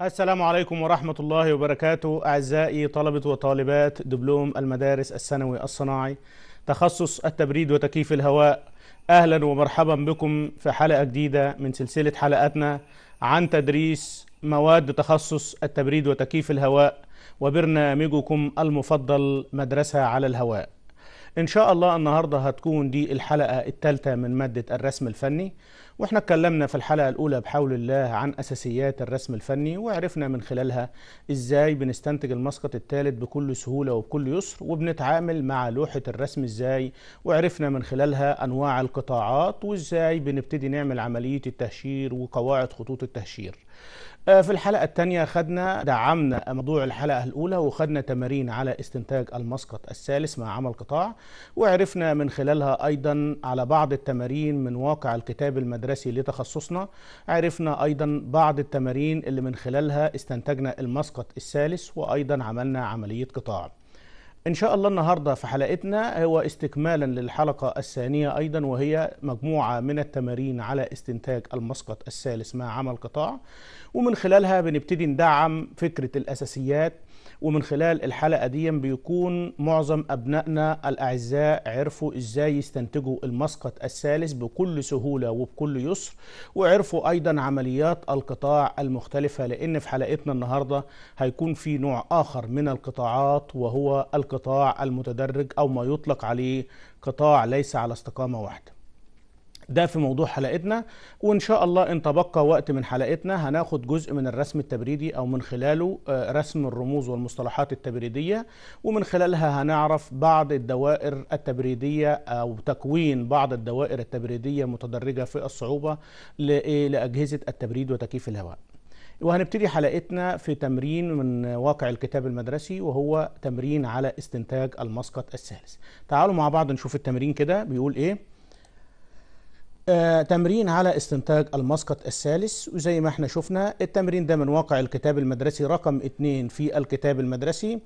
السلام عليكم ورحمة الله وبركاته أعزائي طلبة وطالبات دبلوم المدارس الثانوي الصناعي تخصص التبريد وتكييف الهواء أهلا ومرحبا بكم في حلقة جديدة من سلسلة حلقاتنا عن تدريس مواد تخصص التبريد وتكييف الهواء وبرنامجكم المفضل مدرسة على الهواء إن شاء الله النهاردة هتكون دي الحلقة الثالثة من مادة الرسم الفني واحنا اتكلمنا في الحلقة الأولى بحول الله عن أساسيات الرسم الفني وعرفنا من خلالها إزاي بنستنتج المسقط الثالث بكل سهولة وبكل يسر وبنتعامل مع لوحة الرسم إزاي وعرفنا من خلالها أنواع القطاعات وإزاي بنبتدي نعمل عملية التهشير وقواعد خطوط التهشير آه، في الحلقة الثانية خدنا دعمنا موضوع الحلقة الأولى وخدنا تمارين على استنتاج المسقط الثالث مع عمل قطاع وعرفنا من خلالها أيضا على بعض التمارين من واقع الكتاب المدرسي لتخصصنا عرفنا أيضا بعض التمارين اللي من خلالها استنتجنا المسقط الثالث وأيضا عملنا عملية قطاع إن شاء الله النهاردة في حلقتنا هو استكمالا للحلقة الثانية أيضا وهي مجموعة من التمارين على استنتاج المسقط الثالث مع عمل قطاع ومن خلالها بنبتدي ندعم فكرة الأساسيات ومن خلال الحلقة دي بيكون معظم أبنائنا الأعزاء عرفوا إزاي يستنتجوا المسقط الثالث بكل سهولة وبكل يسر وعرفوا أيضا عمليات القطاع المختلفة لأن في حلقتنا النهاردة هيكون في نوع آخر من القطاعات وهو القطاع المتدرج أو ما يطلق عليه قطاع ليس على استقامة واحدة ده في موضوع حلقتنا وان شاء الله ان تبقى وقت من حلقتنا هناخد جزء من الرسم التبريدي او من خلاله آه، رسم الرموز والمصطلحات التبريديه ومن خلالها هنعرف بعض الدوائر التبريديه او تكوين بعض الدوائر التبريديه متدرجه في الصعوبه لاجهزه التبريد وتكييف الهواء وهنبتدي حلقتنا في تمرين من واقع الكتاب المدرسي وهو تمرين على استنتاج المسقط الثالث تعالوا مع بعض نشوف التمرين كده بيقول ايه آه، تمرين على استنتاج المسقط الثالث وزي ما احنا شفنا التمرين ده من واقع الكتاب المدرسي رقم اتنين في الكتاب المدرسي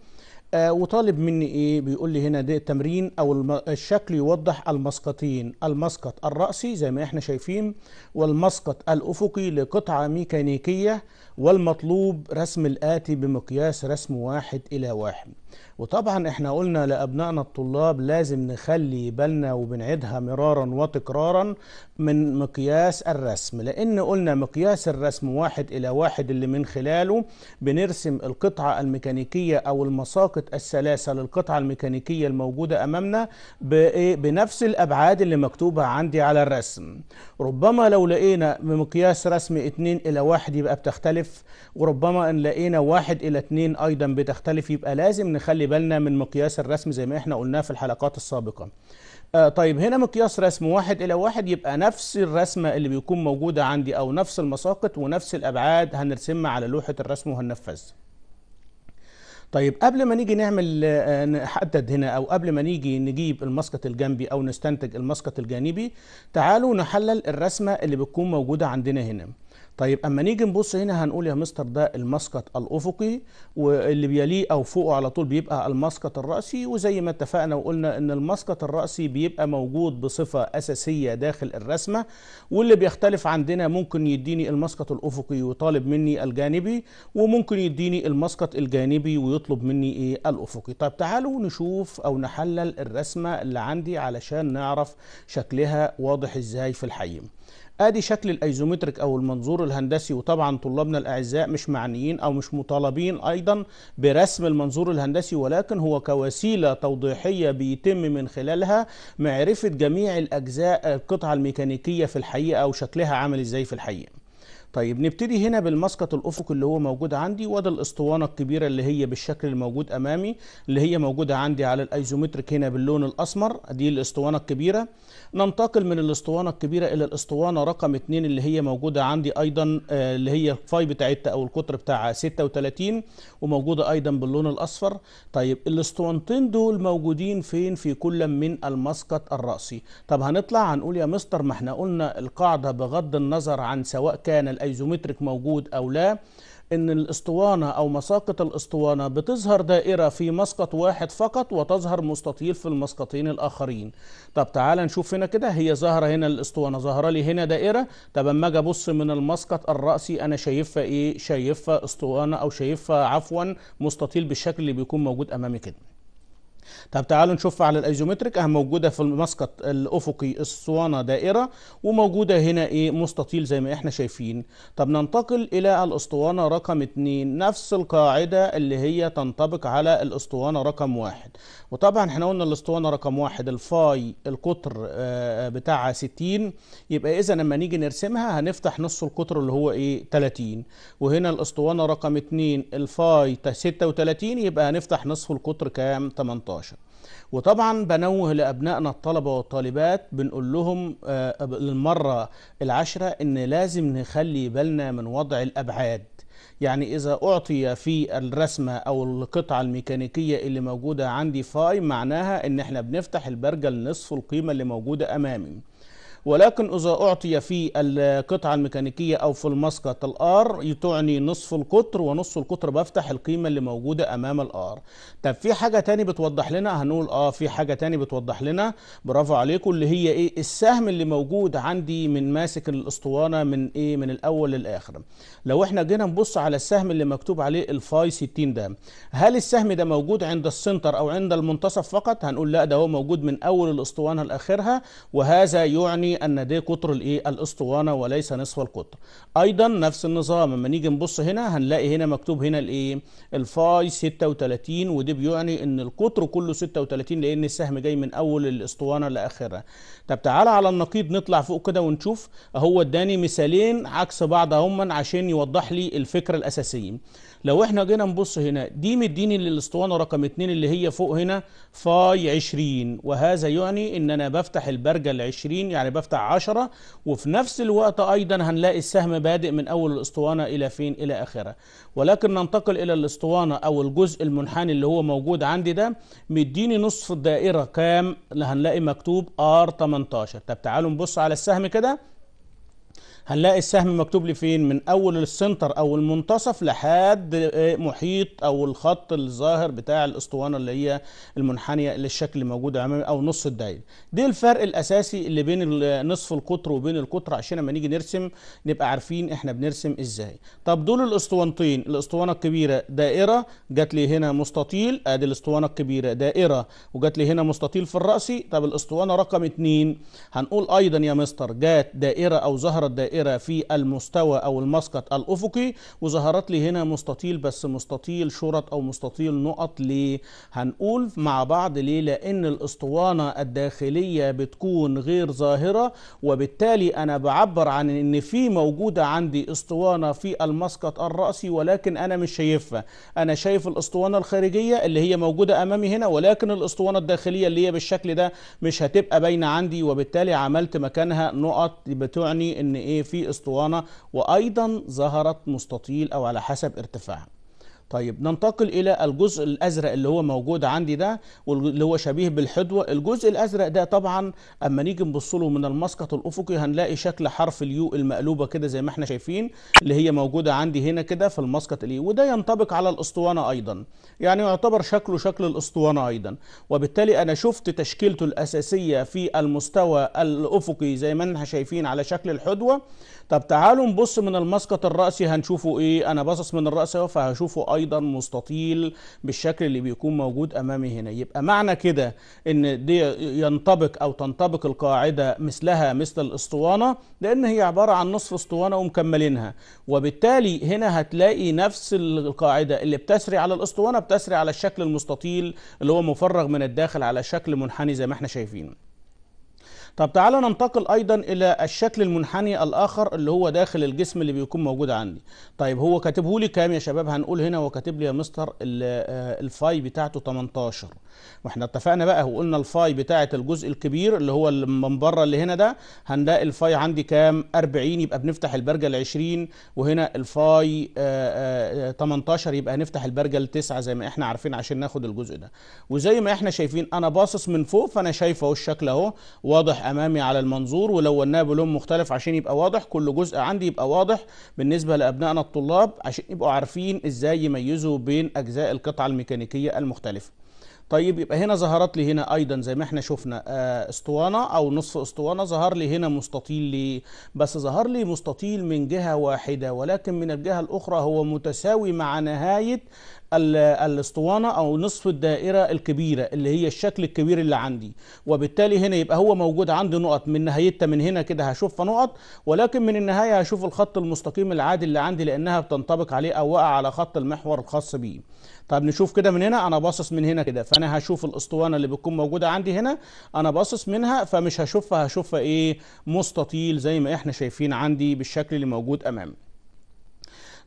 آه، وطالب مني ايه بيقول لي هنا ده التمرين او الشكل يوضح المسقطين المسقط الرأسي زي ما احنا شايفين والمسقط الأفقي لقطعة ميكانيكية والمطلوب رسم الآتي بمقياس رسم واحد إلى واحد وطبعا احنا قلنا لأبنائنا الطلاب لازم نخلي بالنا وبنعيدها مرارا وتكرارا من مقياس الرسم لأن قلنا مقياس الرسم واحد إلى واحد اللي من خلاله بنرسم القطعة الميكانيكية أو المساقط الثلاثة للقطعة الميكانيكية الموجودة أمامنا بنفس الأبعاد اللي مكتوبة عندي على الرسم ربما لو لقينا بمقياس رسم 2 إلى 1 يبقى بتختلف بتختلف وربما ان لقينا واحد الى اثنين ايضا بتختلف يبقى لازم نخلي بالنا من مقياس الرسم زي ما احنا قلناه في الحلقات السابقه آه طيب هنا مقياس رسم واحد إلى واحد يبقى نفس الرسمة اللي بيكون موجودة عندي أو نفس المساقط ونفس الأبعاد هنرسمها على لوحة الرسم وهننفذها طيب قبل ما نيجي نعمل آه، نحدد هنا او قبل ما نيجي نجيب المسقط الجنبي او نستنتج المسقط الجانبي تعالوا نحلل الرسمه اللي بتكون موجوده عندنا هنا طيب اما نيجي نبص هنا هنقول يا مستر ده المسقط الافقي واللي بيليه او فوقه على طول بيبقى المسقط الراسي وزي ما اتفقنا وقلنا ان المسقط الراسي بيبقى موجود بصفه اساسيه داخل الرسمه واللي بيختلف عندنا ممكن يديني المسقط الافقي ويطالب مني الجانبي وممكن يديني المسقط الجانبي ويطلب مني ايه الافقي طيب تعالوا نشوف او نحلل الرسمه اللي عندي علشان نعرف شكلها واضح ازاي في الحقيقه ادي شكل الايزومتريك او المنظور الهندسي وطبعا طلابنا الاعزاء مش معنيين او مش مطالبين ايضا برسم المنظور الهندسي ولكن هو كوسيله توضيحيه بيتم من خلالها معرفه جميع الاجزاء القطعه الميكانيكيه في الحقيقه او شكلها عامل ازاي في الحقيقه طيب نبتدي هنا بالمسقط الافق اللي هو موجود عندي وده الاسطوانه الكبيره اللي هي بالشكل الموجود امامي اللي هي موجوده عندي على الايزومتريك هنا باللون الاسمر دي الاسطوانه الكبيره ننتقل من الاسطوانه الكبيره الى الاسطوانه رقم 2 اللي هي موجوده عندي ايضا آه، اللي هي الفاي بتاعتها او القطر بتاعها 36 وموجوده ايضا باللون الاصفر طيب الاسطوانتين دول موجودين فين في كل من المسقط الراسي طب هنطلع هنقول يا مستر ما احنا قلنا القاعده بغض النظر عن سواء كان الايزومتريك موجود او لا ان الاسطوانه او مساقط الاسطوانه بتظهر دائره في مسقط واحد فقط وتظهر مستطيل في المسقطين الاخرين طب تعال نشوف هنا كده هي ظاهره هنا الاسطوانه ظاهره لي هنا دائره طب اما اجي ابص من المسقط الراسي انا شايفها ايه شايفها اسطوانه او شايفها عفوا مستطيل بالشكل اللي بيكون موجود امامي كده طب تعالوا نشوف على الايزومتريك اهي موجوده في المسقط الافقي الصوانه دائره وموجوده هنا ايه مستطيل زي ما احنا شايفين طب ننتقل الى الاسطوانه رقم 2 نفس القاعده اللي هي تنطبق على الاسطوانه رقم 1 وطبعا احنا قلنا الاسطوانه رقم 1 الفاي القطر آه، آه، بتاعها 60 يبقى اذا لما نيجي نرسمها هنفتح نص القطر اللي هو ايه 30 وهنا الاسطوانه رقم 2 الفاي 36 يبقى هنفتح نصف القطر كام 18 2016 وطبعا بنوه لابنائنا الطلبه والطالبات بنقول لهم آه، للمره العاشره ان لازم نخلي بالنا من وضع الابعاد يعني إذا أعطي في الرسمة أو القطعة الميكانيكية اللي موجودة عندي فاي معناها إن إحنا بنفتح البرجل نصف القيمة اللي موجودة أمامي ولكن إذا أعطي في القطعة الميكانيكية أو في المسقط الآر تعني نصف القطر ونص القطر بفتح القيمة اللي موجودة أمام الآر طب في حاجة تاني بتوضح لنا هنقول آه في حاجة تاني بتوضح لنا برافو عليكم اللي هي إيه السهم اللي موجود عندي من ماسك الأسطوانة من إيه من الأول للآخر لو إحنا جينا نبص على السهم اللي مكتوب عليه الفاي 60 ده هل السهم ده موجود عند السنتر أو عند المنتصف فقط هنقول لا ده هو موجود من أول الأسطوانة لآخرها وهذا يعني ان ده قطر الايه الاسطوانه وليس نصف القطر ايضا نفس النظام اما نيجي نبص هنا هنلاقي هنا مكتوب هنا الايه الفاي 36 ودي بيعني ان القطر كله 36 لان السهم جاي من اول الاسطوانه لاخرها طب تعالى على النقيض نطلع فوق كده ونشوف اهو اداني مثالين عكس بعض هما عشان يوضح لي الفكره الاساسيه لو احنا جينا نبص هنا دي مديني للاسطوانه رقم 2 اللي هي فوق هنا فاي 20 وهذا يعني ان انا بفتح البرجه ال 20 يعني بفتح 10 وفي نفس الوقت ايضا هنلاقي السهم بادئ من اول الاسطوانه الى فين الى اخره ولكن ننتقل الى الاسطوانه او الجزء المنحني اللي هو موجود عندي ده مديني نصف الدائره كام هنلاقي مكتوب ار 18 طب تعالوا نبص على السهم كده هنلاقي السهم مكتوب لي فين من اول السنتر او المنتصف لحد آه، محيط او الخط الظاهر بتاع الاسطوانه اللي هي المنحنيه اللي الشكل موجود امامي او نص الدايره دي الفرق الاساسي اللي بين نصف القطر وبين القطر عشان لما نيجي نرسم نبقى عارفين احنا بنرسم ازاي طب دول الاسطوانتين الاسطوانه الكبيره دائره جات لي هنا مستطيل ادي الاسطوانه الكبيره دائره وجات لي هنا مستطيل في الراسي طب الاسطوانه رقم اتنين هنقول ايضا يا مستر جات دائره او ظهرت دائره دائرة في المستوى أو المسقط الأفقي وظهرت لي هنا مستطيل بس مستطيل شرط أو مستطيل نقط ليه؟ هنقول مع بعض ليه؟ لأن الأسطوانة الداخلية بتكون غير ظاهرة وبالتالي أنا بعبر عن إن في موجودة عندي أسطوانة في المسقط الرأسي ولكن أنا مش شايفها أنا شايف الأسطوانة الخارجية اللي هي موجودة أمامي هنا ولكن الأسطوانة الداخلية اللي هي بالشكل ده مش هتبقى باينة عندي وبالتالي عملت مكانها نقط بتعني إن إيه في اسطوانة وأيضا ظهرت مستطيل أو على حسب ارتفاعها طيب ننتقل الى الجزء الازرق اللي هو موجود عندي ده واللي هو شبيه بالحدوه الجزء الازرق ده طبعا اما نيجي نبص له من المسقط الافقي هنلاقي شكل حرف اليو المقلوبه كده زي ما احنا شايفين اللي هي موجوده عندي هنا كده في المسقط اليو وده ينطبق على الاسطوانه ايضا يعني يعتبر شكله شكل الاسطوانه ايضا وبالتالي انا شفت تشكيلته الاساسيه في المستوى الافقي زي ما احنا شايفين على شكل الحدوه طب تعالوا نبص من المسقط الراسي هنشوفه ايه انا باصص من الراس اهو فهشوفه ايضا مستطيل بالشكل اللي بيكون موجود امامي هنا يبقى معنى كده ان دي ينطبق او تنطبق القاعده مثلها مثل الاسطوانه لان هي عباره عن نصف اسطوانه ومكملينها وبالتالي هنا هتلاقي نفس القاعده اللي بتسري على الاسطوانه بتسري على الشكل المستطيل اللي هو مفرغ من الداخل على شكل منحني زي ما احنا شايفين طب تعالى ننتقل ايضا الى الشكل المنحني الاخر اللي هو داخل الجسم اللي بيكون موجود عندي طيب هو كاتبه لي كام يا شباب هنقول هنا هو كاتب لي يا مستر آه، الفاي بتاعته 18 واحنا اتفقنا بقى وقلنا الفاي بتاعه الجزء الكبير اللي هو من بره اللي هنا ده هنلاقي الفاي عندي كام 40 يبقى بنفتح البرجه ل 20 وهنا الفاي 18 آه، آه، يبقى هنفتح البرجه ل 9 زي ما احنا عارفين عشان ناخد الجزء ده وزي ما احنا شايفين انا باصص من فوق فانا شايف اهو الشكل اهو واضح امامي على المنظور ولوناه بلون مختلف عشان يبقى واضح كل جزء عندي يبقى واضح بالنسبه لابنائنا الطلاب عشان يبقوا عارفين ازاي يميزوا بين اجزاء القطعه الميكانيكيه المختلفه طيب يبقى هنا ظهرت لي هنا ايضا زي ما احنا شفنا آه، اسطوانه او نصف اسطوانه ظهر لي هنا مستطيل ليه بس ظهر لي مستطيل من جهه واحده ولكن من الجهه الاخرى هو متساوي مع نهايه الاسطوانه او نصف الدائره الكبيره اللي هي الشكل الكبير اللي عندي وبالتالي هنا يبقى هو موجود عندي نقط من نهايتها من هنا كده هشوفها نقط ولكن من النهايه هشوف الخط المستقيم العادي اللي عندي لانها بتنطبق عليه او واقع على خط المحور الخاص بيه طب نشوف كده من هنا انا باصص من هنا كده فانا هشوف الاسطوانه اللي بتكون موجوده عندي هنا انا باصص منها فمش هشوفها هشوفها ايه مستطيل زي ما احنا شايفين عندي بالشكل اللي موجود امامي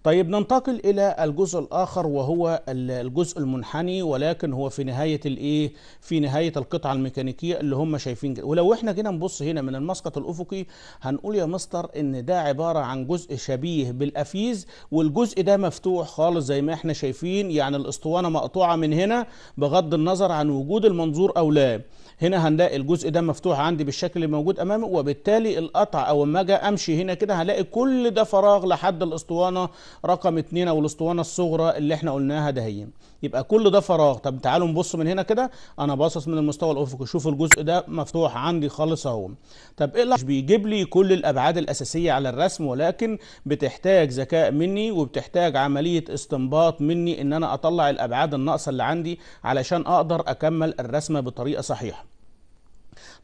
طيب ننتقل الى الجزء الاخر وهو الجزء المنحني ولكن هو في نهايه الايه في نهايه القطعه الميكانيكيه اللي هم شايفين ولو احنا جينا نبص هنا من المسقط الافقي هنقول يا مستر ان ده عباره عن جزء شبيه بالافيز والجزء ده مفتوح خالص زي ما احنا شايفين يعني الاسطوانه مقطوعه من هنا بغض النظر عن وجود المنظور او لا هنا هنلاقي الجزء ده مفتوح عندي بالشكل اللي موجود امامي وبالتالي القطع او اما اجي امشي هنا كده هلاقي كل ده فراغ لحد الاسطوانه رقم اتنين او الاسطوانه الصغرى اللي احنا قلناها هي يبقى كل ده فراغ طب تعالوا نبص من هنا كده انا باصص من المستوى الافقي شوف الجزء ده مفتوح عندي خالص اهو طب ايه اللي بيجيب لي كل الابعاد الاساسيه على الرسم ولكن بتحتاج ذكاء مني وبتحتاج عمليه استنباط مني ان انا اطلع الابعاد الناقصه اللي عندي علشان اقدر اكمل الرسمه بطريقه صحيحه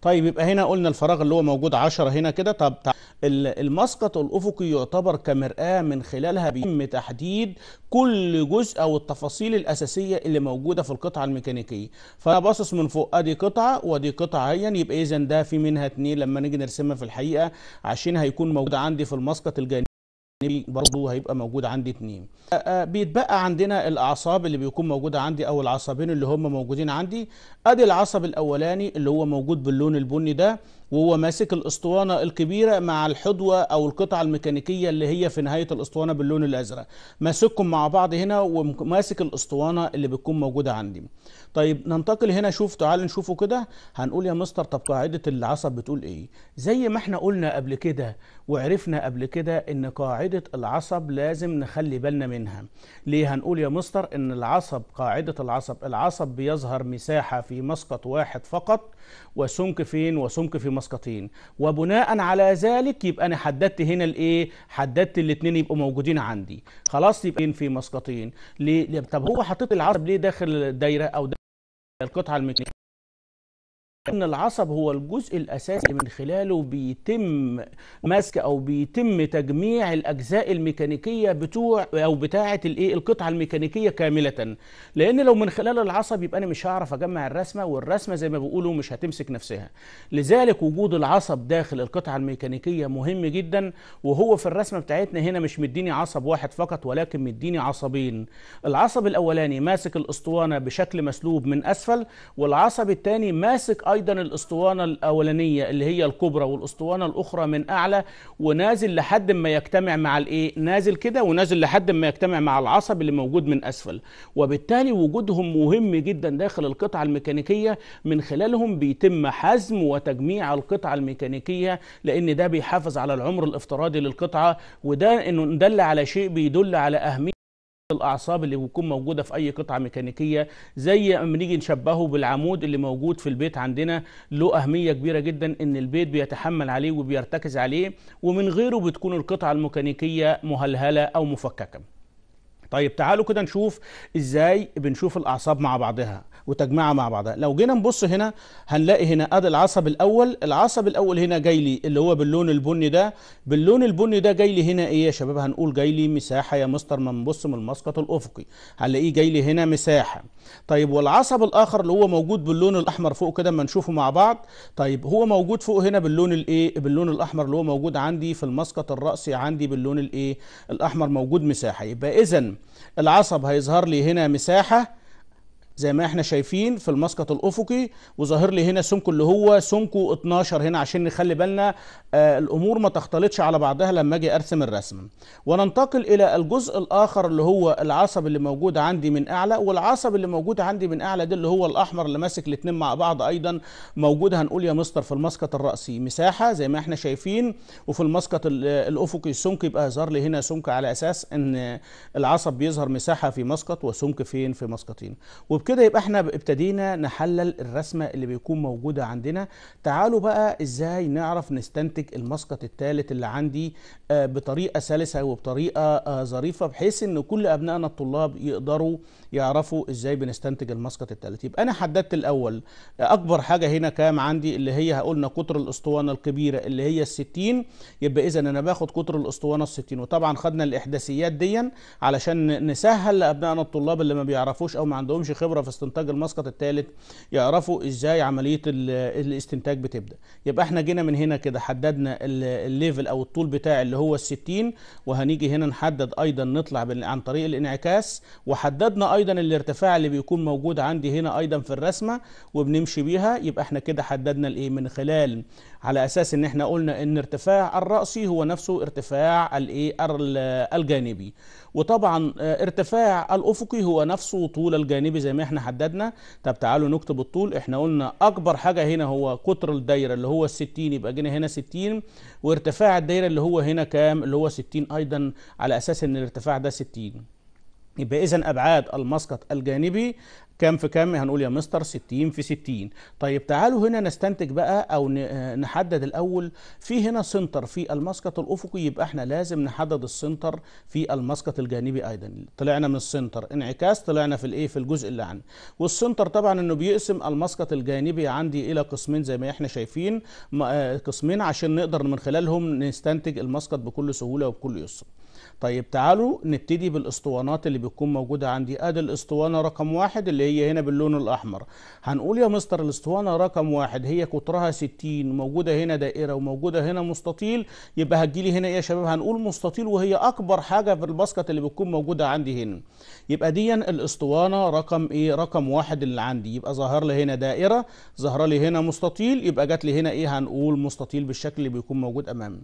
طيب يبقى هنا قلنا الفراغ اللي هو موجود 10 هنا كده طب المسقط الأفقي يعتبر كمرآة من خلالها بيتم تحديد كل جزء أو التفاصيل الأساسية اللي موجودة في القطعة الميكانيكية فأنا باصص من فوق أدي قطعة ودي قطعة عين يعني يبقى إذا ده في منها اتنين لما نيجي نرسمها في الحقيقة عشان هيكون موجود عندي في المسقط الجانبي برضه هيبقى موجود عندي اتنين آه، آه، بيتبقى عندنا الاعصاب اللي بيكون موجوده عندي او العصبين اللي هم موجودين عندي ادي العصب الاولاني اللي هو موجود باللون البني ده وهو ماسك الاسطوانه الكبيره مع الحدوه او القطعه الميكانيكيه اللي هي في نهايه الاسطوانه باللون الازرق ماسكهم مع بعض هنا وماسك الاسطوانه اللي بتكون موجوده عندي طيب ننتقل هنا شوف تعال نشوفه كده هنقول يا مستر طب قاعدة العصب بتقول ايه زي ما احنا قلنا قبل كده وعرفنا قبل كده ان قاعدة العصب لازم نخلي بالنا منها ليه هنقول يا مستر ان العصب قاعدة العصب العصب بيظهر مساحة في مسقط واحد فقط وسمك فين وسمك في مسقطين وبناء على ذلك يبقى انا حددت هنا الايه حددت الاثنين يبقوا موجودين عندي خلاص يبقى في مسقطين ليه طب هو حطيت العصب ليه داخل دايره او داخل القطعة الميكانيكية ان العصب هو الجزء الاساسي من خلاله بيتم ماسك او بيتم تجميع الاجزاء الميكانيكيه بتوع او بتاعه الايه القطعه الميكانيكيه كامله لان لو من خلال العصب يبقى انا مش هعرف اجمع الرسمه والرسمه زي ما بيقولوا مش هتمسك نفسها لذلك وجود العصب داخل القطعه الميكانيكيه مهم جدا وهو في الرسمه بتاعتنا هنا مش مديني عصب واحد فقط ولكن مديني عصبين العصب الاولاني ماسك الاسطوانه بشكل مسلوب من اسفل والعصب الثاني ماسك ايضا الاسطوانه الاولانيه اللي هي الكبرى والاسطوانه الاخرى من اعلى ونازل لحد ما يجتمع مع الايه نازل كده ونازل لحد ما يجتمع مع العصب اللي موجود من اسفل وبالتالي وجودهم مهم جدا داخل القطعه الميكانيكيه من خلالهم بيتم حزم وتجميع القطعه الميكانيكيه لان ده بيحافظ على العمر الافتراضي للقطعه وده انه دل على شيء بيدل على اهميه الاعصاب اللي بتكون موجوده في اي قطعه ميكانيكيه زي ما نيجي نشبهه بالعمود اللي موجود في البيت عندنا له اهميه كبيره جدا ان البيت بيتحمل عليه وبيرتكز عليه ومن غيره بتكون القطعه الميكانيكيه مهلهله او مفككه طيب تعالوا كده نشوف ازاي بنشوف الاعصاب مع بعضها وتجمعها مع بعضها لو جينا نبص هنا هنلاقي هنا ادي العصب الاول العصب الاول هنا جاي لي اللي هو باللون البني ده باللون البني ده جاي لي هنا ايه يا شباب هنقول جاي لي مساحه يا مستر ما نبص من المسقط الافقي هنلاقيه جاي لي هنا مساحه طيب والعصب الاخر اللي هو موجود باللون الاحمر فوق كده اما نشوفه مع بعض طيب هو موجود فوق هنا باللون الايه باللون الاحمر اللي هو موجود عندي في المسقط الراسي عندي باللون الايه الاحمر موجود مساحه يبقى اذا العصب هيظهر لي هنا مساحة زي ما احنا شايفين في المسقط الافقي وظاهر لي هنا سمك اللي هو سمكو 12 هنا عشان نخلي بالنا آه، الامور ما تختلطش على بعضها لما اجي ارسم الرسم وننتقل الى الجزء الاخر اللي هو العصب اللي موجود عندي من اعلى والعصب اللي موجود عندي من اعلى ده اللي هو الاحمر اللي ماسك الاثنين مع بعض ايضا موجود هنقول يا مستر في المسقط الراسي مساحه زي ما احنا شايفين وفي المسقط الافقي سمك يبقى ظهر لي هنا سمك على اساس ان العصب بيظهر مساحه في مسقط وسمك فين في مسقطين وبكده كده يبقى احنا ابتدينا نحلل الرسمة اللي بيكون موجودة عندنا تعالوا بقى ازاي نعرف نستنتج المسقط الثالث اللي عندي آه، بطريقة سلسة وبطريقة آه، ظريفة بحيث ان كل ابنائنا الطلاب يقدروا يعرفوا ازاي بنستنتج المسقط الثالث يبقى انا حددت الاول اكبر حاجه هنا كام عندي اللي هي قلنا قطر الاسطوانه الكبيره اللي هي ال 60 يبقى اذا انا باخد قطر الاسطوانه ال 60 وطبعا خدنا الاحداثيات دي علشان نسهل لابنائنا الطلاب اللي ما بيعرفوش او ما عندهمش خبره في استنتاج المسقط الثالث يعرفوا ازاي عمليه الاستنتاج بتبدا يبقى احنا جينا من هنا كده حددنا الليفل او الطول بتاع اللي هو ال 60 وهنيجي هنا نحدد ايضا نطلع عن طريق الانعكاس وحددنا ايضا الارتفاع اللي بيكون موجود عندي هنا ايضا في الرسمه وبنمشي بيها يبقى احنا كده حددنا الايه من خلال على اساس ان احنا قلنا ان ارتفاع الراسي هو نفسه ارتفاع الايه الجانبي وطبعا آه، ارتفاع الافقي هو نفسه طول الجانبي زي ما احنا حددنا طب تعالوا نكتب الطول احنا قلنا اكبر حاجه هنا هو قطر الدايره اللي هو 60 يبقى جينا هنا 60 وارتفاع الدايره اللي هو هنا كام اللي هو 60 ايضا على اساس ان الارتفاع ده 60 يبقى إذا أبعاد المسقط الجانبي كام في كام هنقول يا مستر 60 في 60 طيب تعالوا هنا نستنتج بقى او آه، نحدد الاول في هنا سنتر في المسقط الافقي يبقى احنا لازم نحدد السنتر في المسقط الجانبي ايضا طلعنا من السنتر انعكاس طلعنا في الايه في الجزء اللي عندي والسنتر طبعا انه بيقسم المسقط الجانبي عندي الى قسمين زي ما احنا شايفين آه، قسمين عشان نقدر من خلالهم نستنتج المسقط بكل سهوله وبكل يسر طيب تعالوا نبتدي بالاسطوانات اللي بتكون موجودة عندي ادي الاسطوانة رقم واحد اللي هي هنا باللون الاحمر هنقول يا مستر الاسطوانة رقم واحد هي قطرها 60 موجودة هنا دائرة وموجودة هنا مستطيل يبقى هتجيلي هنا ايه يا شباب هنقول مستطيل وهي اكبر حاجة في الباسكت اللي بتكون موجودة عندي هنا يبقى دي الاسطوانة رقم ايه رقم واحد اللي عندي يبقى ظاهر لي هنا دائرة ظاهر لي هنا مستطيل يبقى جات لي هنا ايه هنقول مستطيل بالشكل اللي بيكون موجود امامي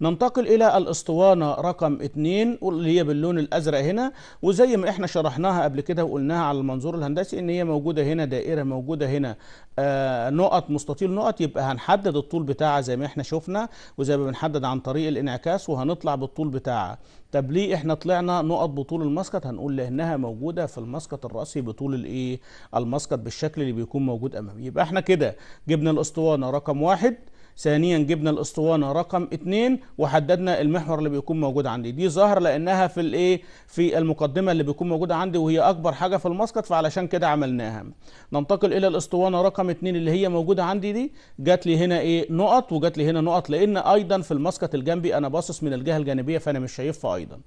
ننتقل الى الاسطوانة رقم اتنين الاثنين اللي هي باللون الازرق هنا وزي ما احنا شرحناها قبل كده وقلناها على المنظور الهندسي ان هي موجوده هنا دائره موجوده هنا آه نقط مستطيل نقط يبقى هنحدد الطول بتاعها زي ما احنا شفنا وزي ما بنحدد عن طريق الانعكاس وهنطلع بالطول بتاعها طب ليه احنا طلعنا نقط بطول المسقط هنقول لانها موجوده في المسقط الراسي بطول الايه المسقط بالشكل اللي بيكون موجود امامي يبقى احنا كده جبنا الاسطوانه رقم واحد ثانيا جبنا الاسطوانه رقم 2 وحددنا المحور اللي بيكون موجود عندي دي ظاهره لانها في الايه في المقدمه اللي بيكون موجوده عندي وهي اكبر حاجه في المسقط فعلشان كده عملناها ننتقل الى الاسطوانه رقم 2 اللي هي موجوده عندي دي جات لي هنا ايه نقط وجات لي هنا نقط لان ايضا في المسقط الجنبي انا باصص من الجهه الجانبيه فانا مش شايفها ايضا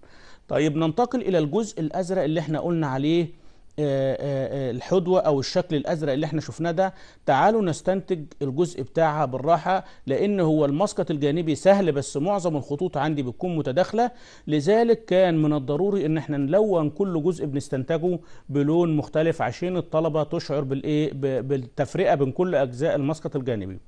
طيب ننتقل الى الجزء الازرق اللي احنا قلنا عليه آه، آه، آه، الحدوة أو الشكل الأزرق اللي احنا شفناه ده تعالوا نستنتج الجزء بتاعها بالراحة لأن هو المسقط الجانبي سهل بس معظم الخطوط عندي بتكون متداخلة لذلك كان من الضروري إن احنا نلون كل جزء بنستنتجه بلون مختلف عشان الطلبة تشعر بالإيه بالتفرقة بين كل أجزاء المسقط الجانبي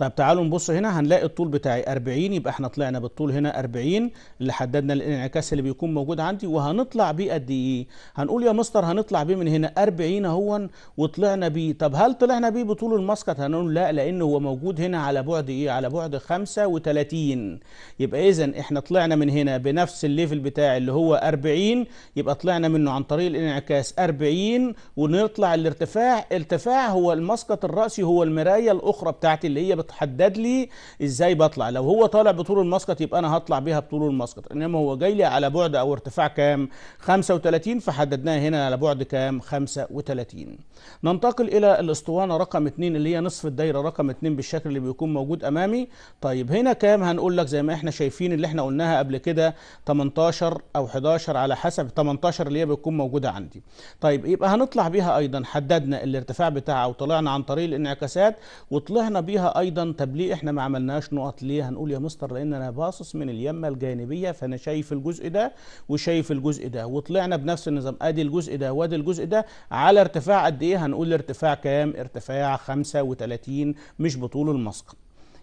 طيب تعالوا نبص هنا هنلاقي الطول بتاعي 40 يبقى احنا طلعنا بالطول هنا 40 اللي حددنا الانعكاس اللي بيكون موجود عندي وهنطلع بيه قد ايه هنقول يا مستر هنطلع بيه من هنا 40 اهو وطلعنا بيه طب هل طلعنا بيه بطول المسقط هنقول لا لان هو موجود هنا على بعد ايه على بعد 35 يبقى اذا احنا طلعنا من هنا بنفس الليفل بتاعي اللي هو 40 يبقى طلعنا منه عن طريق الانعكاس 40 ونطلع الارتفاع ارتفاع هو المسقط الرأسي هو المرايه الاخرى بتاعتي اللي هي حدد لي ازاي بطلع لو هو طالع بطول المسقط يبقى انا هطلع بيها بطول المسقط انما هو جاي لي على بعد او ارتفاع كام 35 فحددناها هنا على بعد كام 35 ننتقل الى الاسطوانه رقم 2 اللي هي نصف الدايره رقم 2 بالشكل اللي بيكون موجود امامي طيب هنا كام هنقول لك زي ما احنا شايفين اللي احنا قلناها قبل كده 18 او 11 على حسب 18 اللي هي بتكون موجوده عندي طيب يبقى هنطلع بيها ايضا حددنا الارتفاع بتاعها وطلعنا عن طريق الانعكاسات وطلعنا بيها ايضا طب ليه احنا ما عملناش نقط ليه هنقول يا مستر لان انا باصص من اليمه الجانبيه فانا شايف الجزء ده وشايف الجزء ده وطلعنا بنفس النظام ادي الجزء ده وادي الجزء ده على ارتفاع قد ايه هنقول ارتفاع كام ارتفاع 35 مش بطول المسقط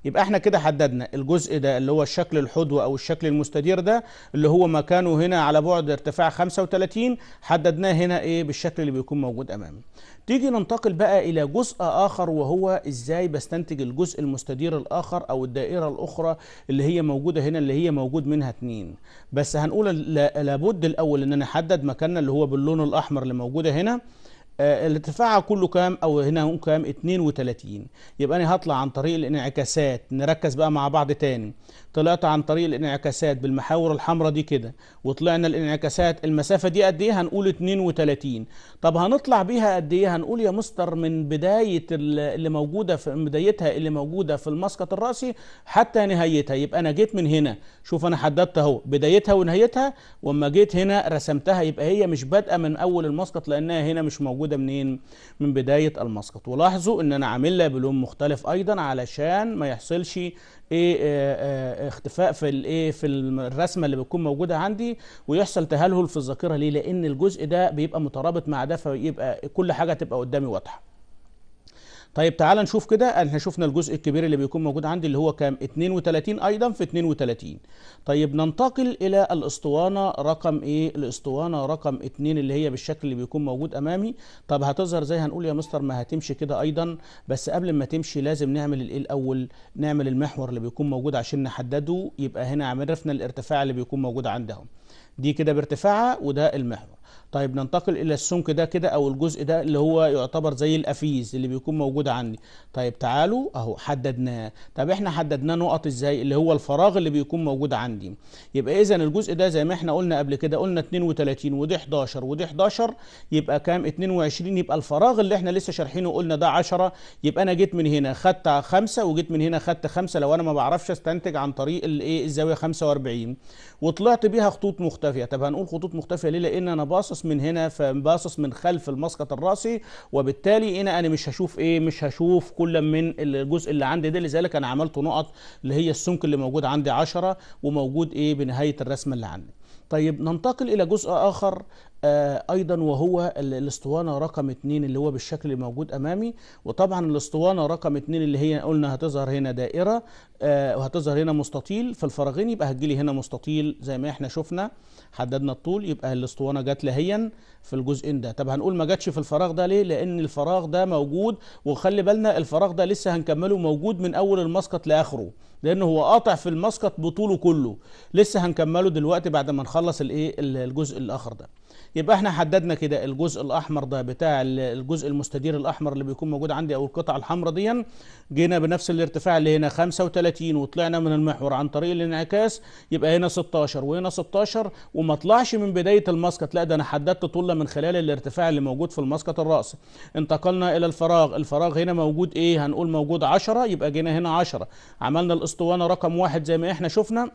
يبقى احنا كده حددنا الجزء ده اللي هو الشكل الحدو او الشكل المستدير ده اللي هو مكانه هنا على بعد ارتفاع 35 حددناه هنا ايه بالشكل اللي بيكون موجود امامي تيجي ننتقل بقى إلى جزء آخر وهو إزاي بستنتج الجزء المستدير الآخر أو الدائرة الأخرى اللي هي موجودة هنا اللي هي موجود منها اتنين بس هنقول لابد الأول إن أنا أحدد مكاننا اللي هو باللون الأحمر اللي موجودة هنا آه، الارتفاع كله كام او هنا هو كام 32 يبقى انا هطلع عن طريق الانعكاسات نركز بقى مع بعض تاني طلعت عن طريق الانعكاسات بالمحاور الحمراء دي كده وطلعنا الانعكاسات المسافه دي قد ايه هنقول 32 طب هنطلع بيها قد ايه هنقول يا مستر من بدايه اللي موجوده في بدايتها اللي موجوده في المسقط الراسي حتى نهايتها يبقى انا جيت من هنا شوف انا حددت اهو بدايتها ونهايتها واما جيت هنا رسمتها يبقى هي مش بادئه من اول المسقط لانها هنا مش موجوده موجودة منين من بداية المسقط ولاحظوا ان انا عاملها بلون مختلف ايضا علشان ما يحصلش ايه اه, آه،, آه، اختفاء في الايه في الرسمه اللي بتكون موجوده عندي ويحصل تهلهل في الذاكره ليه لان الجزء ده بيبقى مترابط مع ده فيبقى كل حاجه تبقى قدامي واضحه طيب تعال نشوف كده احنا شفنا الجزء الكبير اللي بيكون موجود عندي اللي هو كام 32 ايضا في 32 طيب ننتقل الى الاسطوانه رقم ايه الاسطوانه رقم 2 اللي هي بالشكل اللي بيكون موجود امامي طب هتظهر زي هنقول يا مستر ما هتمشي كده ايضا بس قبل ما تمشي لازم نعمل الايه الاول نعمل المحور اللي بيكون موجود عشان نحدده يبقى هنا عرفنا الارتفاع اللي بيكون موجود عندهم دي كده بارتفاعها وده المحور طيب ننتقل الى السمك ده كده او الجزء ده اللي هو يعتبر زي الافيز اللي بيكون موجود عندي طيب تعالوا اهو حددناه طب احنا حددناه نقط ازاي اللي هو الفراغ اللي بيكون موجود عندي يبقى اذا الجزء ده زي ما احنا قلنا قبل كده قلنا 32 ودي 11 ودي 11 يبقى كام 22 يبقى الفراغ اللي احنا لسه شارحينه قلنا ده 10 يبقى انا جيت من هنا خدت 5 وجيت من هنا خدت 5 لو انا ما بعرفش استنتج عن طريق الايه الزاويه 45 وطلعت بيها خطوط مختفيه طب هنقول خطوط مختفيه ليه لان انا باصص باصص من هنا فباصص من خلف المسقط الراسي وبالتالي هنا انا مش هشوف ايه مش هشوف كل من الجزء اللي عندي ده لذلك انا عملت نقط اللي هي السمك اللي موجود عندي 10 وموجود ايه بنهايه الرسمه اللي عندي طيب ننتقل الى جزء اخر آه، ايضا وهو الاسطوانه رقم 2 اللي هو بالشكل اللي موجود امامي وطبعا الاسطوانه رقم 2 اللي هي قلنا هتظهر هنا دائره آه، وهتظهر هنا مستطيل في الفراغين يبقى هتجيلي هنا مستطيل زي ما احنا شفنا حددنا الطول يبقى الاسطوانه جت لهيا في الجزء ده طب هنقول ما جتش في الفراغ ده ليه لان الفراغ ده موجود وخلي بالنا الفراغ ده لسه هنكمله موجود من اول المسقط لاخره لان هو قاطع في المسقط بطوله كله لسه هنكمله دلوقتي بعد ما نخلص الايه الجزء الاخر ده يبقى احنا حددنا كده الجزء الاحمر ده بتاع الجزء المستدير الاحمر اللي بيكون موجود عندي او القطعه الحمراء دي جينا بنفس الارتفاع اللي هنا 35 وطلعنا من المحور عن طريق الانعكاس يبقى هنا 16 وهنا 16 وما طلعش من بدايه المسقط لا ده انا حددت طوله من خلال الارتفاع اللي موجود في المسقط الراسي انتقلنا الى الفراغ الفراغ هنا موجود ايه هنقول موجود 10 يبقى جينا هنا 10 عملنا الاسطوانه رقم واحد زي ما احنا شفنا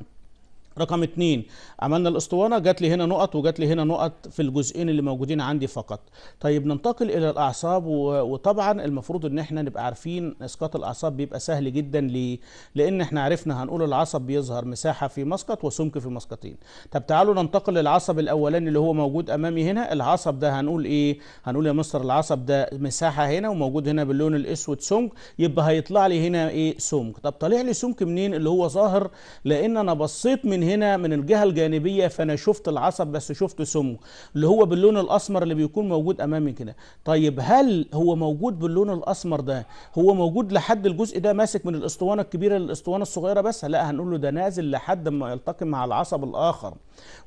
رقم اتنين عملنا الاسطوانه جات لي هنا نقط وجات لي هنا نقط في الجزئين اللي موجودين عندي فقط طيب ننتقل الى الاعصاب وطبعا المفروض ان احنا نبقى عارفين اسقاط الاعصاب بيبقى سهل جدا ليه لان احنا عرفنا هنقول العصب بيظهر مساحه في مسقط وسمك في مسقطين طب تعالوا ننتقل للعصب الاولاني اللي هو موجود امامي هنا العصب ده هنقول ايه هنقول يا مستر العصب ده مساحه هنا وموجود هنا باللون الاسود سمك يبقى هيطلع لي هنا ايه سمك طب طالع لي سمك منين اللي هو ظاهر لان انا بصيت من من هنا من الجهه الجانبيه فانا شفت العصب بس شفت سمه اللي هو باللون الاسمر اللي بيكون موجود امامي كده طيب هل هو موجود باللون الاسمر ده هو موجود لحد الجزء ده ماسك من الاسطوانه الكبيره للاسطوانه الصغيره بس لا هنقول له ده نازل لحد ما يلتقي مع العصب الاخر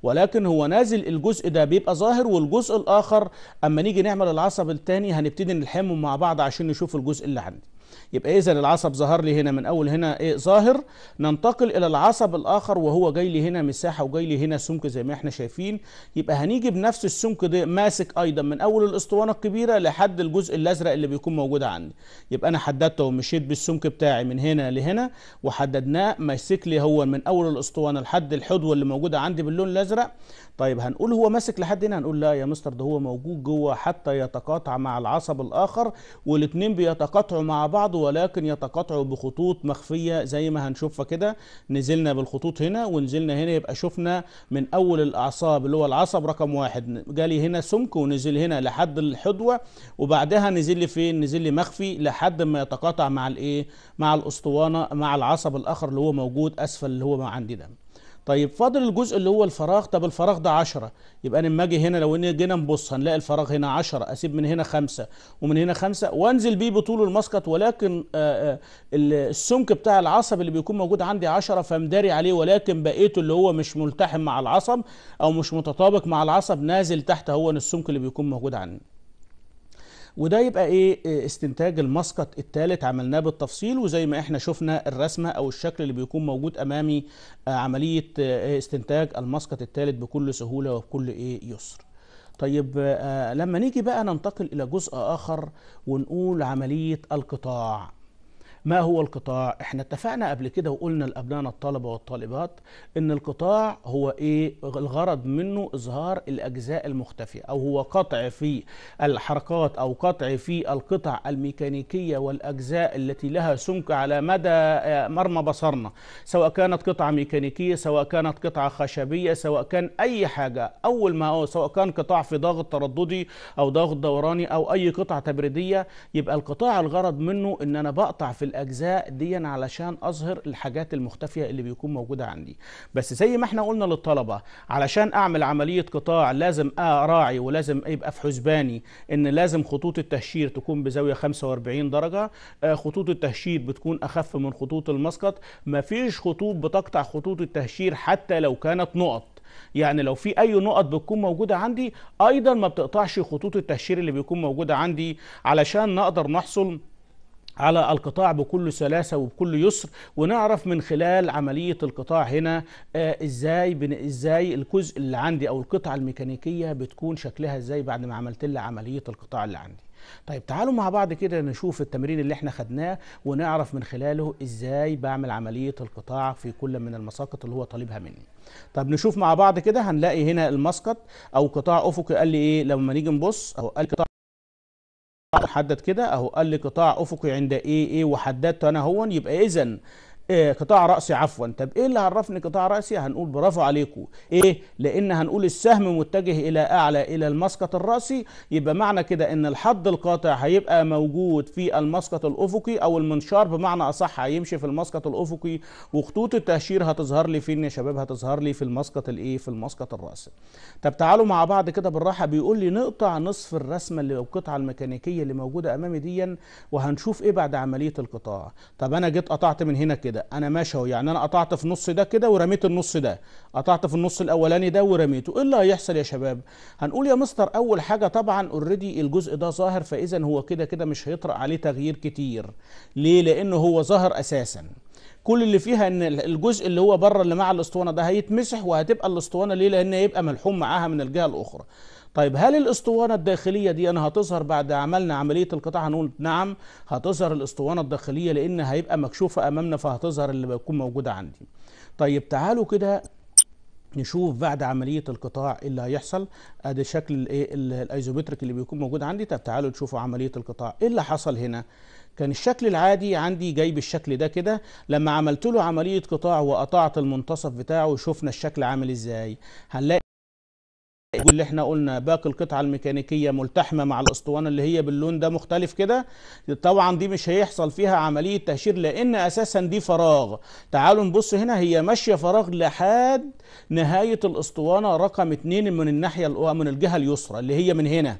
ولكن هو نازل الجزء ده بيبقى ظاهر والجزء الاخر اما نيجي نعمل العصب الثاني هنبتدي نلحمه مع بعض عشان نشوف الجزء اللي عندي يبقى إذا العصب ظهر لي هنا من أول هنا إيه ظاهر ننتقل إلى العصب الآخر وهو جاي لي هنا مساحة وجاي لي هنا سمك زي ما إحنا شايفين يبقى هنيجي بنفس السمك ده ماسك أيضا من أول الأسطوانة الكبيرة لحد الجزء الأزرق اللي بيكون موجود عندي يبقى أنا حددته ومشيت بالسمك بتاعي من هنا لهنا وحددناه ماسك لي هو من أول الأسطوانة لحد الحدوة اللي موجودة عندي باللون الأزرق طيب هنقول هو ماسك لحد هنا هنقول لا يا مستر ده هو موجود جوه حتى يتقاطع مع العصب الاخر والاثنين بيتقاطعوا مع بعض ولكن يتقاطعوا بخطوط مخفيه زي ما هنشوفها كده نزلنا بالخطوط هنا ونزلنا هنا يبقى شفنا من اول الاعصاب اللي هو العصب رقم واحد جالي هنا سمك ونزل هنا لحد الحدوه وبعدها نزل لي فين نزل لي مخفي لحد ما يتقاطع مع الايه مع الاسطوانه مع العصب الاخر اللي هو موجود اسفل اللي هو عندي ده طيب فاضل الجزء اللي هو الفراغ طب الفراغ ده 10 يبقى انا لما اجي هنا لو جينا نبص هنلاقي الفراغ هنا 10 اسيب من هنا 5 ومن هنا 5 وانزل بيه بطول المسقط ولكن آه، آه، السمك بتاع العصب اللي بيكون موجود عندي 10 فمداري عليه ولكن بقيته اللي هو مش ملتحم مع العصب او مش متطابق مع العصب نازل تحت هو السمك اللي بيكون موجود عندي وده يبقى ايه آه، استنتاج المسقط الثالث عملناه بالتفصيل وزي ما احنا شفنا الرسمه او الشكل اللي بيكون موجود امامي آه، عمليه آه، استنتاج المسقط الثالث بكل سهوله وبكل ايه يسر طيب لما نيجي بقى ننتقل الى جزء اخر ونقول عمليه القطاع ما هو القطاع احنا اتفقنا قبل كده وقلنا لابنائنا الطلبه والطالبات ان القطاع هو ايه الغرض منه اظهار الاجزاء المختفيه او هو قطع في الحركات او قطع في القطع الميكانيكيه والاجزاء التي لها سمك على مدى آه، مرمى بصرنا سواء كانت قطعه ميكانيكيه سواء كانت قطعه خشبيه سواء كان اي حاجه اول ما هو سواء كان قطاع في ضغط ترددي او ضغط دوراني او اي قطعه تبريديه يبقى القطاع الغرض منه ان انا بقطع في الاجزاء دي علشان اظهر الحاجات المختفيه اللي بيكون موجوده عندي بس زي ما احنا قلنا للطلبه علشان اعمل عمليه قطاع لازم اراعي ولازم يبقى في حسباني ان لازم خطوط التهشير تكون بزاويه 45 درجه آه، خطوط التهشير بتكون اخف من خطوط المسقط مفيش خطوط بتقطع خطوط التهشير حتى لو كانت نقط يعني لو في اي نقط بتكون موجوده عندي ايضا ما بتقطعش خطوط التهشير اللي بيكون موجوده عندي علشان نقدر نحصل على القطاع بكل سلاسة وبكل يسر ونعرف من خلال عملية القطاع هنا آه، ازاي بن ازاي الجزء اللي عندي او القطعة الميكانيكية بتكون شكلها ازاي بعد ما عملت لها عملية القطاع اللي عندي طيب تعالوا مع بعض كده نشوف التمرين اللي احنا خدناه ونعرف من خلاله ازاي بعمل عملية القطاع في كل من المساقط اللي هو طالبها مني طب نشوف مع بعض كده هنلاقي هنا المسقط او قطاع افقي قال لي ايه لما نيجي نبص او قال قطاع حدد كده اهو قال لي قطاع افقي عند ايه ايه وحددته انا هون يبقى اذا إيه قطاع رأسي عفوا طب ايه اللي عرفني قطاع رأسي هنقول برافو عليكم ايه لان هنقول السهم متجه الى اعلى الى المسقط الرأسي يبقى معنى كده ان الحد القاطع هيبقى موجود في المسقط الافقي او المنشار بمعنى اصح هيمشي في المسقط الافقي وخطوط التهشير هتظهر لي فين يا شباب هتظهر لي في المسقط الايه في المسقط الرأسي طب تعالوا مع بعض كده بالراحة بيقول لي نقطع نصف الرسمة اللي القطعة الميكانيكية اللي موجودة امامي ديا وهنشوف ايه بعد عملية القطاع طب انا جيت قطعت من هنا كده كده انا ماشي اهو يعني انا قطعت في نص ده كده ورميت النص ده قطعت في النص الاولاني ده ورميته ايه اللي هيحصل يا شباب هنقول يا مستر اول حاجه طبعا اوريدي الجزء ده ظاهر فاذا هو كده كده مش هيطرأ عليه تغيير كتير ليه لان هو ظاهر اساسا كل اللي فيها ان الجزء اللي هو بره اللي مع الاسطوانه ده هيتمسح وهتبقى الاسطوانه ليه لان هيبقى ملحوم معاها من الجهه الاخرى طيب هل الاسطوانة الداخلية دي أنا هتظهر بعد عملنا عملية القطاع هنقول نعم هتظهر الاسطوانة الداخلية لأن هيبقى مكشوفة أمامنا فهتظهر اللي بتكون موجودة عندي طيب تعالوا كده نشوف بعد عملية القطاع إيه اللي هيحصل ادي شكل الايه الايزومتريك اللي بيكون موجود عندي طب تعالوا تشوفوا عملية القطاع ايه اللي حصل هنا كان الشكل العادي عندي جاي بالشكل ده كده لما عملت له عملية قطاع وقطعت المنتصف بتاعه شفنا الشكل عامل ازاي هنلاقي اللي احنا قلنا باقي القطعه الميكانيكيه ملتحمه مع الاسطوانه اللي هي باللون ده مختلف كده طبعا دي مش هيحصل فيها عمليه تهشير لان اساسا دي فراغ تعالوا نبص هنا هي ماشيه فراغ لحد نهايه الاسطوانه رقم 2 من الناحيه من الجهه اليسرى اللي هي من هنا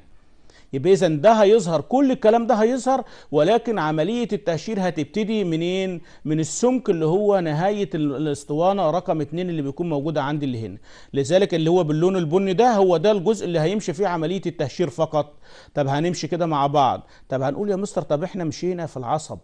يبقى اذا ده هيظهر كل الكلام ده هيظهر ولكن عمليه التهشير هتبتدي منين من السمك اللي هو نهايه الاسطوانه رقم 2 اللي بيكون موجوده عندي اللي هنا لذلك اللي هو باللون البني ده هو ده الجزء اللي هيمشي فيه عمليه التهشير فقط طب هنمشي كده مع بعض طب هنقول يا مستر طب احنا مشينا في العصب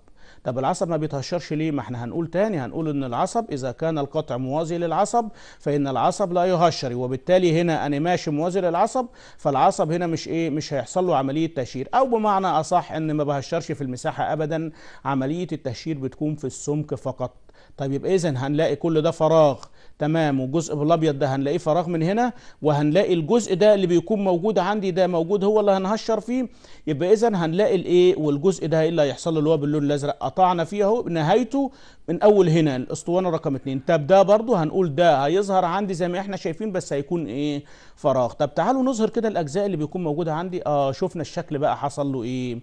طب العصب ما بيتهشرش ليه ما احنا هنقول تاني هنقول ان العصب اذا كان القطع موازي للعصب فان العصب لا يهشر وبالتالي هنا انا ماشي موازي للعصب فالعصب هنا مش ايه مش هيحصل له عمليه تهشير او بمعنى اصح ان ما بهشرش في المساحه ابدا عمليه التهشير بتكون في السمك فقط طيب يبقى اذا هنلاقي كل ده فراغ تمام والجزء بالابيض ده هنلاقيه فراغ من هنا وهنلاقي الجزء ده اللي بيكون موجود عندي ده موجود هو اللي هنهشر فيه يبقى اذا هنلاقي الايه والجزء ده ايه اللي هيحصل له اللي هو باللون الازرق قطعنا فيها نهايته من اول هنا الاسطوانه رقم اتنين طب ده برضو هنقول ده هيظهر عندي زي ما احنا شايفين بس هيكون ايه فراغ طب تعالوا نظهر كده الاجزاء اللي بيكون موجوده عندي اه شفنا الشكل بقى حصل له ايه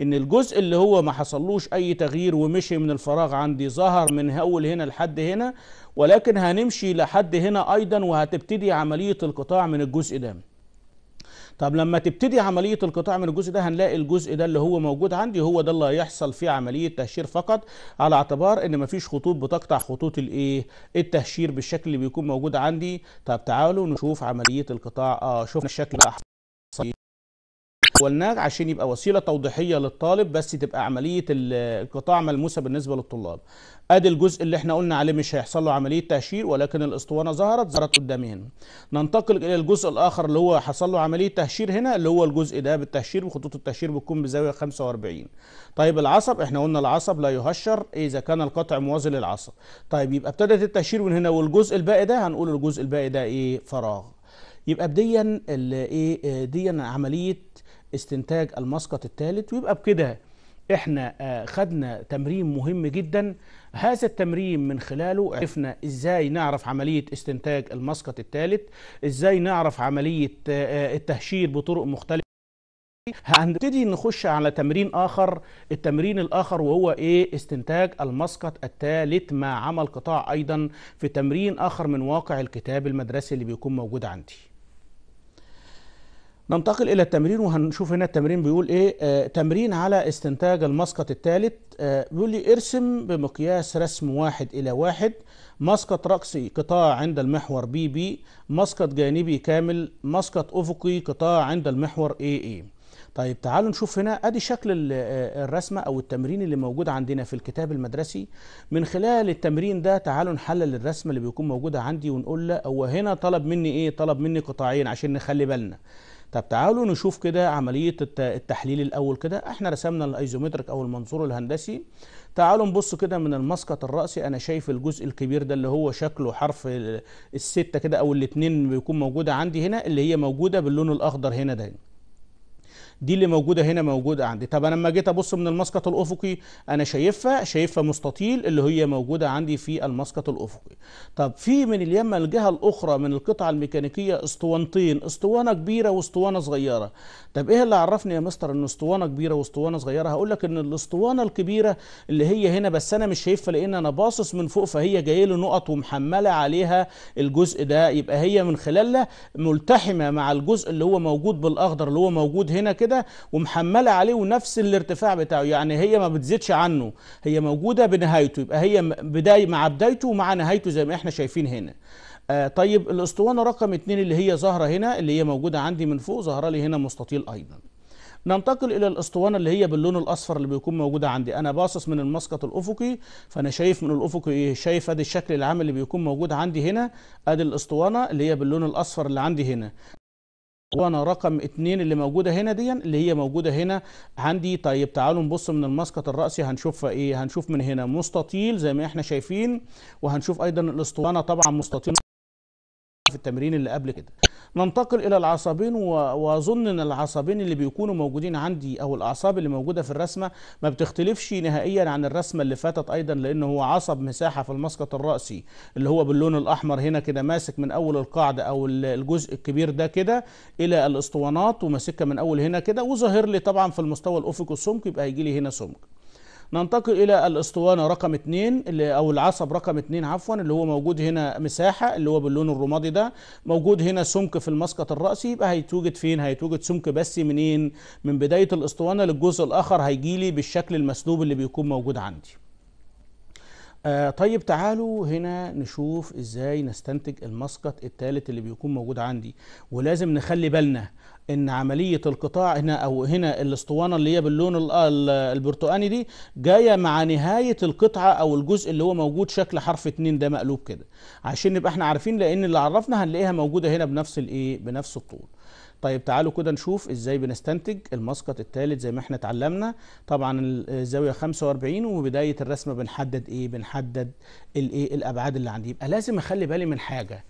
ان الجزء اللي هو ما حصلوش اي تغيير ومشي من الفراغ عندي ظهر من اول هنا لحد هنا ولكن هنمشي لحد هنا ايضا وهتبتدي عمليه القطاع من الجزء ده طب لما تبتدي عملية القطاع من الجزء ده هنلاقي الجزء ده اللي هو موجود عندي هو ده اللي هيحصل فيه عملية تهشير فقط على اعتبار ان مفيش خطوط بتقطع خطوط الايه التهشير بالشكل اللي بيكون موجود عندي طب تعالوا نشوف عملية القطاع اه شفنا الشكل ده حولناه عشان يبقى وسيلة توضيحية للطالب بس تبقى عملية القطاع ملموسة بالنسبة للطلاب ادي الجزء اللي احنا قلنا عليه مش هيحصل له عمليه تهشير ولكن الاسطوانه ظهرت ظهرت قدامي هنا ننتقل الى الجزء الاخر اللي هو حصل له عمليه تهشير هنا اللي هو الجزء ده بالتهشير وخطوط التهشير بتكون بزاويه 45 طيب العصب احنا قلنا العصب لا يهشر اذا كان القطع موازي للعصب طيب يبقى ابتدت التهشير من هنا والجزء الباقي ده هنقول الجزء الباقي ده ايه فراغ يبقى بديا ايه ديا عمليه استنتاج المسقط الثالث ويبقى بكده احنا آه، خدنا تمرين مهم جدا هذا التمرين من خلاله عرفنا ازاي نعرف عملية استنتاج المسقط الثالث ازاي نعرف عملية آه، التهشير بطرق مختلفة هنبتدي نخش على تمرين اخر التمرين الاخر وهو ايه استنتاج المسقط الثالث مع عمل قطاع ايضا في تمرين اخر من واقع الكتاب المدرسي اللي بيكون موجود عندي ننتقل الى التمرين وهنشوف هنا التمرين بيقول ايه آه تمرين على استنتاج المسقط الثالث آه بيقول لي ارسم بمقياس رسم واحد الى واحد مسقط رأسي قطاع عند المحور بي بي مسقط جانبي كامل مسقط افقي قطاع عند المحور اي اي طيب تعالوا نشوف هنا ادي شكل آه، الرسمه او التمرين اللي موجود عندنا في الكتاب المدرسي من خلال التمرين ده تعالوا نحلل الرسمه اللي بيكون موجوده عندي ونقول له هو هنا طلب مني ايه طلب مني قطاعين عشان نخلي بالنا طب تعالوا نشوف كده عملية التحليل الأول كده احنا رسمنا الايزومترك أو المنظور الهندسي تعالوا نبص كده من المسقط الرأسي أنا شايف الجزء الكبير ده اللي هو شكله حرف الستة كده أو الاتنين بيكون موجودة عندي هنا اللي هي موجودة باللون الأخضر هنا ده دي اللي موجوده هنا موجوده عندي طب انا لما جيت ابص من المسقط الافقي انا شايفها شايفها مستطيل اللي هي موجوده عندي في المسقط الافقي طب في من اليمه الجهه الاخرى من القطعه الميكانيكيه اسطوانتين اسطوانه كبيره واسطوانه صغيره طب ايه اللي عرفني يا مستر ان اسطوانه كبيره واسطوانه صغيره هقول لك ان الاسطوانه الكبيره اللي هي هنا بس انا مش شايفها لان انا باصص من فوق فهي جايه له نقط ومحمله عليها الجزء ده يبقى هي من خلالها ملتحمه مع الجزء اللي هو موجود بالاخضر اللي هو موجود هنا كده كده ومحمله عليه ونفس الارتفاع بتاعه يعني هي ما بتزيدش عنه هي موجوده بنهايته يبقى هي بدايه مع بدايته ومع نهايته زي ما احنا شايفين هنا آه طيب الاسطوانه رقم اتنين اللي هي ظاهره هنا اللي هي موجوده عندي من فوق ظاهره لي هنا مستطيل ايضا ننتقل الى الاسطوانه اللي هي باللون الاصفر اللي بيكون موجوده عندي انا باصص من المسقط الافقي فانا شايف من الافق ايه شايف ادي الشكل العام اللي بيكون موجود عندي هنا ادي الاسطوانه اللي هي باللون الاصفر اللي عندي هنا وانا رقم اتنين اللي موجودة هنا دي اللي هي موجودة هنا عندي طيب تعالوا نبص من المسقط الرأسي هنشوف ايه هنشوف من هنا مستطيل زي ما احنا شايفين وهنشوف ايضا الاسطوانة طبعا مستطيل في التمرين اللي قبل كده ننتقل الى العصبين واظن ان العصبين اللي بيكونوا موجودين عندي او الاعصاب اللي موجوده في الرسمه ما بتختلفش نهائيا عن الرسمه اللي فاتت ايضا لان هو عصب مساحه في المسقط الراسي اللي هو باللون الاحمر هنا كده ماسك من اول القاعده او الجزء الكبير ده كده الى الاسطوانات وماسكها من اول هنا كده وظاهر لي طبعا في المستوى الافقي السمك يبقى هيجي لي هنا سمك ننتقل الى الاسطوانه رقم 2 او العصب رقم 2 عفوا اللي هو موجود هنا مساحه اللي هو باللون الرمادي ده موجود هنا سمك في المسقط الراسي يبقى هيتوجد فين هيتوجد سمك بس منين من بدايه الاسطوانه للجزء الاخر هيجي لي بالشكل المسلوب اللي بيكون موجود عندي آه طيب تعالوا هنا نشوف ازاي نستنتج المسقط الثالث اللي بيكون موجود عندي ولازم نخلي بالنا ان عمليه القطاع هنا او هنا الاسطوانه اللي هي باللون البرتقاني دي جايه مع نهايه القطعه او الجزء اللي هو موجود شكل حرف اتنين ده مقلوب كده عشان نبقى احنا عارفين لان اللي عرفنا هنلاقيها موجوده هنا بنفس الايه بنفس الطول طيب تعالوا كده نشوف ازاي بنستنتج المسقط الثالث زي ما احنا اتعلمنا طبعا الزاويه 45 وبدايه الرسمه بنحدد ايه بنحدد الايه الابعاد اللي عندي يبقى لازم اخلي بالي من حاجه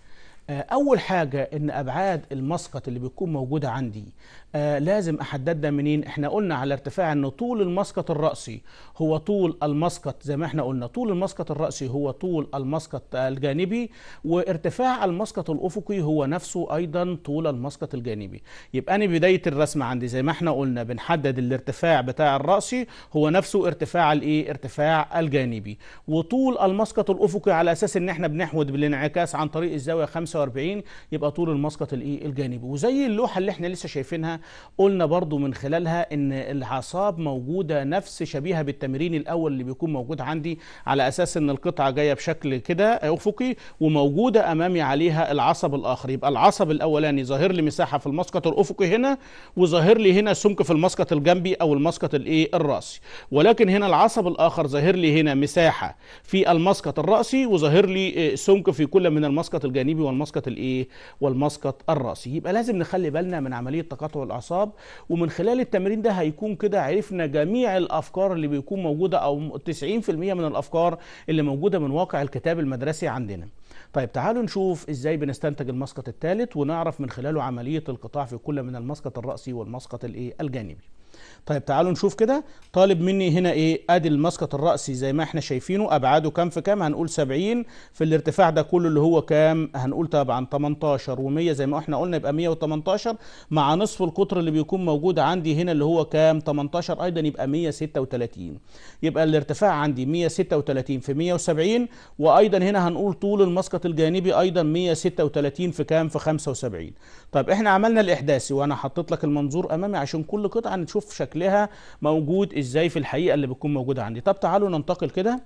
آه، اول حاجه ان ابعاد المسقط اللي بتكون موجوده عندي آه لازم احدد ده منين احنا قلنا على ارتفاع ان طول المسقط الرأسي هو طول المسقط زي ما احنا قلنا طول المسقط الرأسي هو طول المسقط الجانبي وارتفاع المسقط الأفقي هو نفسه أيضا طول المسقط الجانبي يبقى أنا بداية الرسمة عندي زي ما احنا قلنا بنحدد الارتفاع بتاع الرأسي هو نفسه ارتفاع الايه ارتفاع الجانبي وطول المسقط الأفقي على أساس ان احنا بنحود بالانعكاس عن طريق الزاوية 45 يبقى طول المسقط الايه الجانبي وزي اللوحة اللي احنا لسه شايفينها قلنا برضو من خلالها ان الاعصاب موجوده نفس شبيهه بالتمرين الاول اللي بيكون موجود عندي على اساس ان القطعه جايه بشكل كده افقي وموجوده امامي عليها العصب الاخر يبقى العصب الاولاني ظاهر لي مساحه في المسقط الافقي هنا وظاهر لي هنا سمك في المسقط الجنبي او المسقط الايه الراسي ولكن هنا العصب الاخر ظاهر لي هنا مساحه في المسقط الراسي وظاهر لي آه، سمك في كل من المسقط الجانبي والمسقط الايه والمسقط الراسي يبقى لازم نخلي بالنا من عمليه تقاطع والاعصاب ومن خلال التمرين ده هيكون كده عرفنا جميع الافكار اللي بيكون موجوده او 90% من الافكار اللي موجوده من واقع الكتاب المدرسي عندنا طيب تعالوا نشوف ازاي بنستنتج المسقط الثالث ونعرف من خلاله عمليه القطاع في كل من المسقط الراسي والمسقط الايه الجانبي طيب تعالوا نشوف كده طالب مني هنا ايه ادي المسقط الرأسي زي ما احنا شايفينه ابعاده كام في كام هنقول 70 في الارتفاع ده كله اللي هو كام هنقول طبعا 18 و100 زي ما احنا قلنا يبقى 118 مع نصف القطر اللي بيكون موجود عندي هنا اللي هو كام 18 ايضا يبقى 136 يبقى الارتفاع عندي 136 في 170 وايضا هنا هنقول طول المسقط الجانبي ايضا 136 في كام في 75 طيب احنا عملنا الاحداثي وانا حطيت لك المنظور امامي عشان كل قطعه نشوف شكلها موجود ازاي في الحقيقه اللي بتكون موجوده عندي طب تعالوا ننتقل كده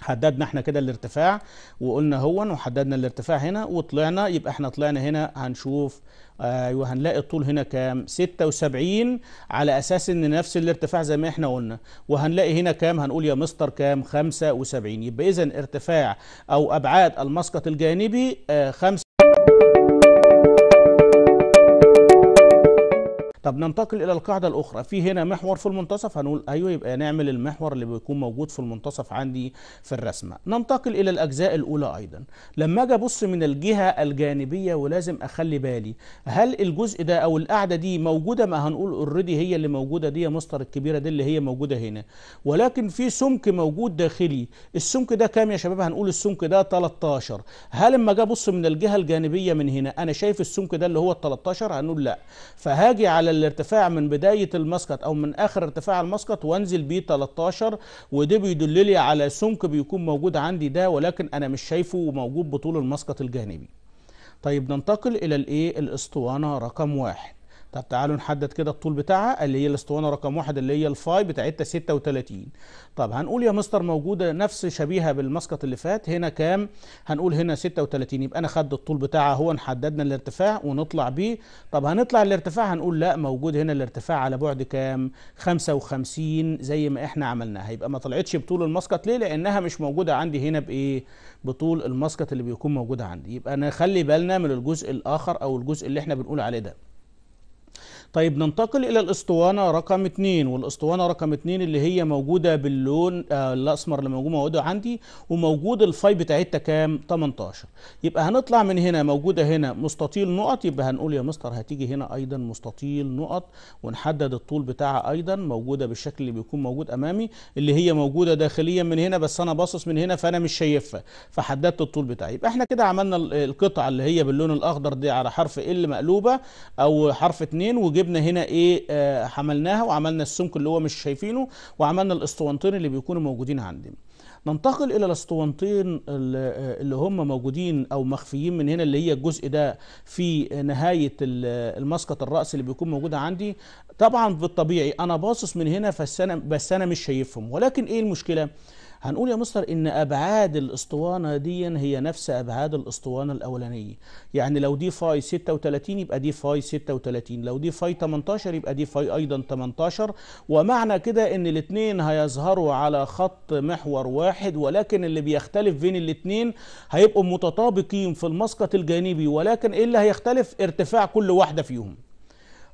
حددنا احنا كده الارتفاع وقلنا هو وحددنا الارتفاع هنا وطلعنا يبقى احنا طلعنا هنا هنشوف ايوه هنلاقي الطول هنا كام 76 على اساس ان نفس الارتفاع زي ما احنا قلنا وهنلاقي هنا كام هنقول يا مستر كام 75 يبقى اذا ارتفاع او ابعاد المسقط الجانبي 5 آه، طب ننتقل الى القاعده الاخرى في هنا محور في المنتصف هنقول ايوه يبقى نعمل المحور اللي بيكون موجود في المنتصف عندي في الرسمه ننتقل الى الاجزاء الاولى ايضا لما اجي ابص من الجهه الجانبيه ولازم اخلي بالي هل الجزء ده او القاعده دي موجوده ما هنقول اوريدي هي اللي موجوده دي يا مستر الكبيره دي اللي هي موجوده هنا ولكن في سمك موجود داخلي السمك ده كام يا شباب هنقول السمك ده 13 هل لما اجي ابص من الجهه الجانبيه من هنا انا شايف السمك ده اللي هو ال 13 هنقول لا فهاجي على الارتفاع من بدايه المسقط او من اخر ارتفاع المسقط وانزل بيه 13 وده بيدل لي على سمك بيكون موجود عندي ده ولكن انا مش شايفه موجود بطول المسقط الجانبي طيب ننتقل الى الايه الاسطوانه رقم واحد طب تعالوا نحدد كده الطول بتاعها اللي هي الاسطوانه رقم واحد اللي هي الفاي بتاعتها 36 طب هنقول يا مستر موجوده نفس شبيهه بالمسقط اللي فات هنا كام هنقول هنا 36 يبقى انا خدت الطول بتاعها هو حددنا الارتفاع ونطلع بيه طب هنطلع الارتفاع هنقول لا موجود هنا الارتفاع على بعد كام 55 زي ما احنا عملناها يبقى ما طلعتش بطول المسقط ليه لانها مش موجوده عندي هنا بايه بطول المسقط اللي بيكون موجود عندي يبقى انا خلي بالنا من الجزء الاخر او الجزء اللي احنا بنقول عليه ده طيب ننتقل الى الاسطوانه رقم 2 والاسطوانه رقم 2 اللي هي موجوده باللون آه، الاسمر اللي موجود موجوده عندي وموجود الفاي بتاعتها كام 18 يبقى هنطلع من هنا موجوده هنا مستطيل نقط يبقى هنقول يا مستر هتيجي هنا ايضا مستطيل نقط ونحدد الطول بتاعها ايضا موجوده بالشكل اللي بيكون موجود امامي اللي هي موجوده داخليا من هنا بس انا باصص من هنا فانا مش شايفها فحددت الطول بتاعي يبقى احنا كده عملنا القطعه اللي هي باللون الاخضر دي على حرف ال مقلوبه او حرف 2 وجبنا جبنا هنا ايه آه، حملناها وعملنا السمك اللي هو مش شايفينه وعملنا الاسطوانتين اللي بيكونوا موجودين عندنا ننتقل الى الاسطوانتين آه، اللي هم موجودين او مخفيين من هنا اللي هي الجزء ده في نهايه آه، المسقط الراس اللي بيكون موجود عندي طبعا بالطبيعي انا باصص من هنا فالسنة بس انا مش شايفهم ولكن ايه المشكله هنقول يا مستر ان ابعاد الاسطوانه دي هي نفس ابعاد الاسطوانه الاولانيه يعني لو دي فاي 36 يبقى دي فاي 36 لو دي فاي 18 يبقى دي فاي ايضا 18 ومعنى كده ان الاثنين هيظهروا على خط محور واحد ولكن اللي بيختلف بين الاثنين هيبقوا متطابقين في المسقط الجانبي ولكن ايه اللي هيختلف ارتفاع كل واحده فيهم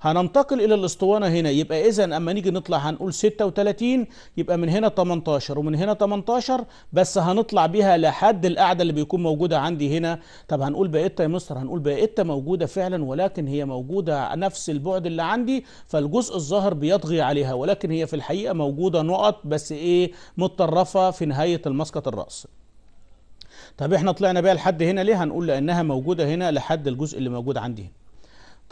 هننتقل الى الاسطوانه هنا يبقى اذا اما نيجي نطلع هنقول 36 يبقى من هنا 18 ومن هنا 18 بس هنطلع بيها لحد القاعده اللي بيكون موجوده عندي هنا طب هنقول بقيتها يا مستر هنقول بقيتها موجوده فعلا ولكن هي موجوده نفس البعد اللي عندي فالجزء الظاهر بيطغي عليها ولكن هي في الحقيقه موجوده نقط بس ايه متطرفه في نهايه المسقط الراس طب احنا طلعنا بيها لحد هنا ليه هنقول لانها موجوده هنا لحد الجزء اللي موجود عندي هنا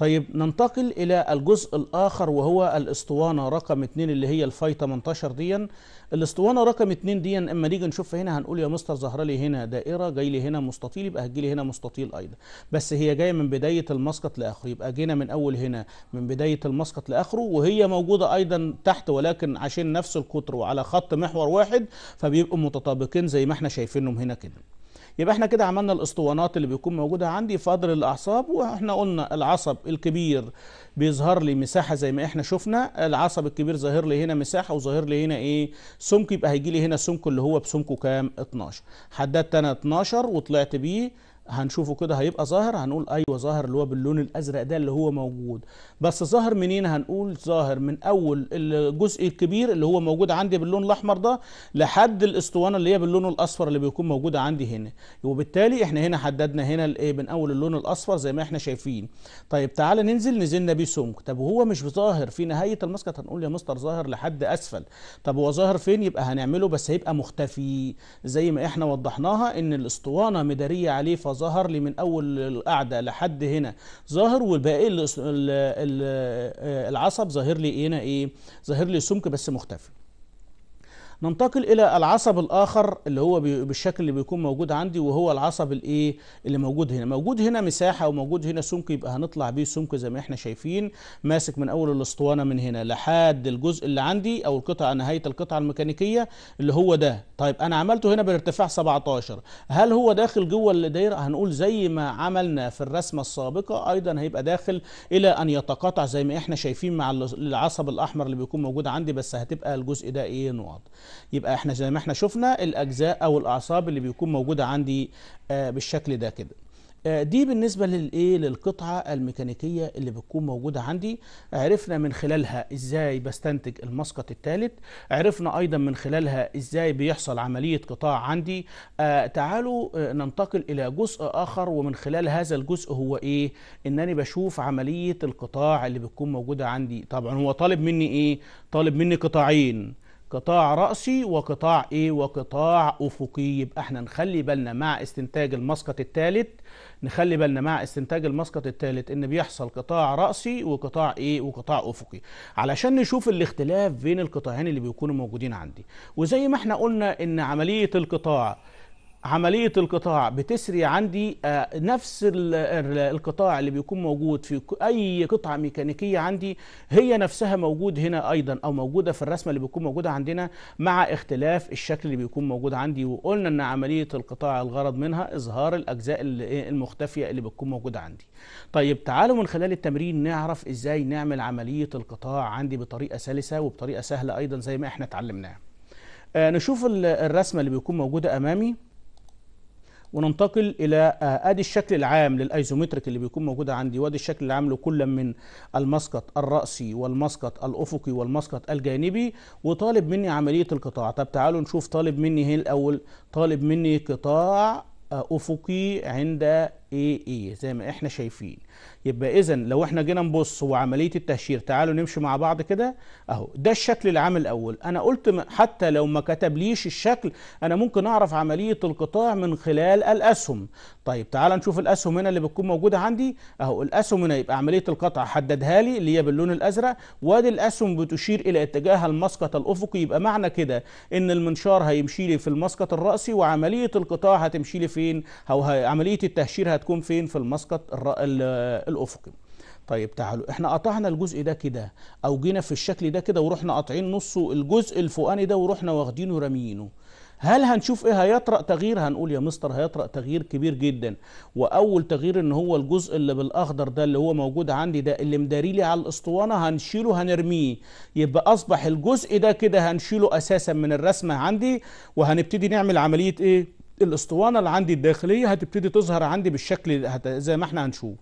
طيب ننتقل إلى الجزء الآخر وهو الاسطوانة رقم 2 اللي هي الفاي 18 ديا الاسطوانة رقم 2 ديا اما نيجي نشوف هنا هنقول يا مستر ظهر لي هنا دائرة جاي لي هنا مستطيل يبقى هتجي لي هنا مستطيل أيضا بس هي جاية من بداية المسقط لآخره يبقى جينا من أول هنا من بداية المسقط لآخره وهي موجودة أيضا تحت ولكن عشان نفس القطر وعلى خط محور واحد فبيبقوا متطابقين زي ما احنا شايفينهم هنا كده يبقى احنا كده عملنا الاسطوانات اللي بيكون موجوده عندي في قدر الاعصاب واحنا قلنا العصب الكبير بيظهر لي مساحه زي ما احنا شفنا العصب الكبير ظاهر لي هنا مساحه وظاهر لي هنا ايه سمك يبقى هيجي لي هنا سمك اللي هو بسمكه كام 12 حددت انا 12 وطلعت بيه هنشوفه كده هيبقى ظاهر هنقول ايوه ظاهر اللي هو باللون الازرق ده اللي هو موجود بس ظاهر منين هنقول ظاهر من اول الجزء الكبير اللي هو موجود عندي باللون الاحمر ده لحد الاسطوانه اللي هي باللون الاصفر اللي بيكون موجوده عندي هنا وبالتالي احنا هنا حددنا هنا الايه من اول اللون الاصفر زي ما احنا شايفين طيب تعالى ننزل نزلنا بيه سمك طب وهو مش ظاهر في نهايه المسكت هنقول يا مستر ظاهر لحد اسفل طب هو ظاهر فين يبقى هنعمله بس هيبقى مختفي زي ما احنا وضحناها ان الاسطوانه مداريه عليه ظهر لي من اول القعده لحد هنا ظاهر والباقي العصب ظاهر لي هنا ايه ظاهر لي سمك بس مختفي ننتقل الى العصب الاخر اللي هو بالشكل اللي بيكون موجود عندي وهو العصب الايه اللي موجود هنا موجود هنا مساحه وموجود هنا سمك يبقى هنطلع بيه سمك زي ما احنا شايفين ماسك من اول الاسطوانه من هنا لحد الجزء اللي عندي او القطعه نهايه القطعه الميكانيكيه اللي هو ده طيب انا عملته هنا بارتفاع 17 هل هو داخل جوه الدايره هنقول زي ما عملنا في الرسمه السابقه ايضا هيبقى داخل الى ان يتقاطع زي ما احنا شايفين مع العصب الاحمر اللي بيكون موجود عندي بس هتبقى الجزء ده ايه نقط يبقى احنا زي ما احنا شفنا الاجزاء او الاعصاب اللي بيكون موجوده عندي آه، بالشكل ده كده آه، دي بالنسبه للايه للقطعه الميكانيكيه اللي بتكون موجوده عندي عرفنا من خلالها ازاي بستنتج المسقط الثالث عرفنا ايضا من خلالها ازاي بيحصل عمليه قطاع عندي آه، تعالوا ننتقل الى جزء اخر ومن خلال هذا الجزء هو ايه انني بشوف عمليه القطاع اللي بتكون موجوده عندي طبعا هو طالب مني ايه طالب مني قطاعين قطاع رأسي وقطاع ايه وقطاع افقي يبقى احنا نخلي بالنا مع استنتاج المسقط الثالث نخلي بالنا مع استنتاج المسقط الثالث ان بيحصل قطاع رأسي وقطاع ايه وقطاع افقي علشان نشوف الاختلاف بين القطاعين اللي بيكونوا موجودين عندي وزي ما احنا قلنا ان عملية القطاع عملية القطاع بتسري عندي آه، نفس القطاع اللي بيكون موجود في أي قطعة ميكانيكية عندي هي نفسها موجود هنا أيضا أو موجودة في الرسمة اللي بيكون موجودة عندنا مع اختلاف الشكل اللي بيكون موجود عندي وقلنا أن عملية القطاع الغرض منها إظهار الأجزاء المختفية اللي بتكون موجودة عندي طيب تعالوا من خلال التمرين نعرف إزاي نعمل عملية القطاع عندي بطريقة سلسة وبطريقة سهلة أيضا زي ما احنا اتعلمناها آه، نشوف الرسمة اللي بيكون موجودة أمامي وننتقل إلى آه، أدي الشكل العام للأيزومتريك اللي بيكون موجود عندي وأدي الشكل العام لكل من المسقط الرأسي والمسقط الأفقي والمسقط الجانبي وطالب مني عملية القطاع طب تعالوا نشوف طالب مني هنا الأول طالب مني قطاع آه، أفقي عند اي اي زي ما احنا شايفين يبقى اذا لو احنا جينا نبص وعمليه التهشير تعالوا نمشي مع بعض كده اهو ده الشكل العام الاول انا قلت حتى لو ما كتبليش الشكل انا ممكن اعرف عمليه القطاع من خلال الاسهم طيب تعالى نشوف الاسهم هنا اللي بتكون موجوده عندي اهو الاسهم هنا يبقى عمليه القطع حددها لي اللي هي باللون الازرق وادي الاسهم بتشير الى اتجاهها المسقط الافقي يبقى معنى كده ان المنشار هيمشي لي في المسقط الراسي وعمليه القطاع هتمشي لي فين او عمليه التهشير هتكون فين في المسقط الافقي طيب تعالوا احنا قطعنا الجزء ده كده او جينا في الشكل ده كده ورحنا قاطعين نصه الجزء الفوقاني ده ورحنا واخدينه رامينه هل هنشوف ايه هيطرأ تغيير هنقول يا مستر هيطرأ تغيير كبير جدا واول تغيير ان هو الجزء اللي بالاخضر ده اللي هو موجود عندي ده اللي مداري لي على الاسطوانه هنشيله هنرميه يبقى اصبح الجزء ده كده هنشيله اساسا من الرسمه عندي وهنبتدي نعمل عمليه ايه الاسطوانه اللي عندي الداخليه هتبتدي تظهر عندي بالشكل زي ما احنا هنشوف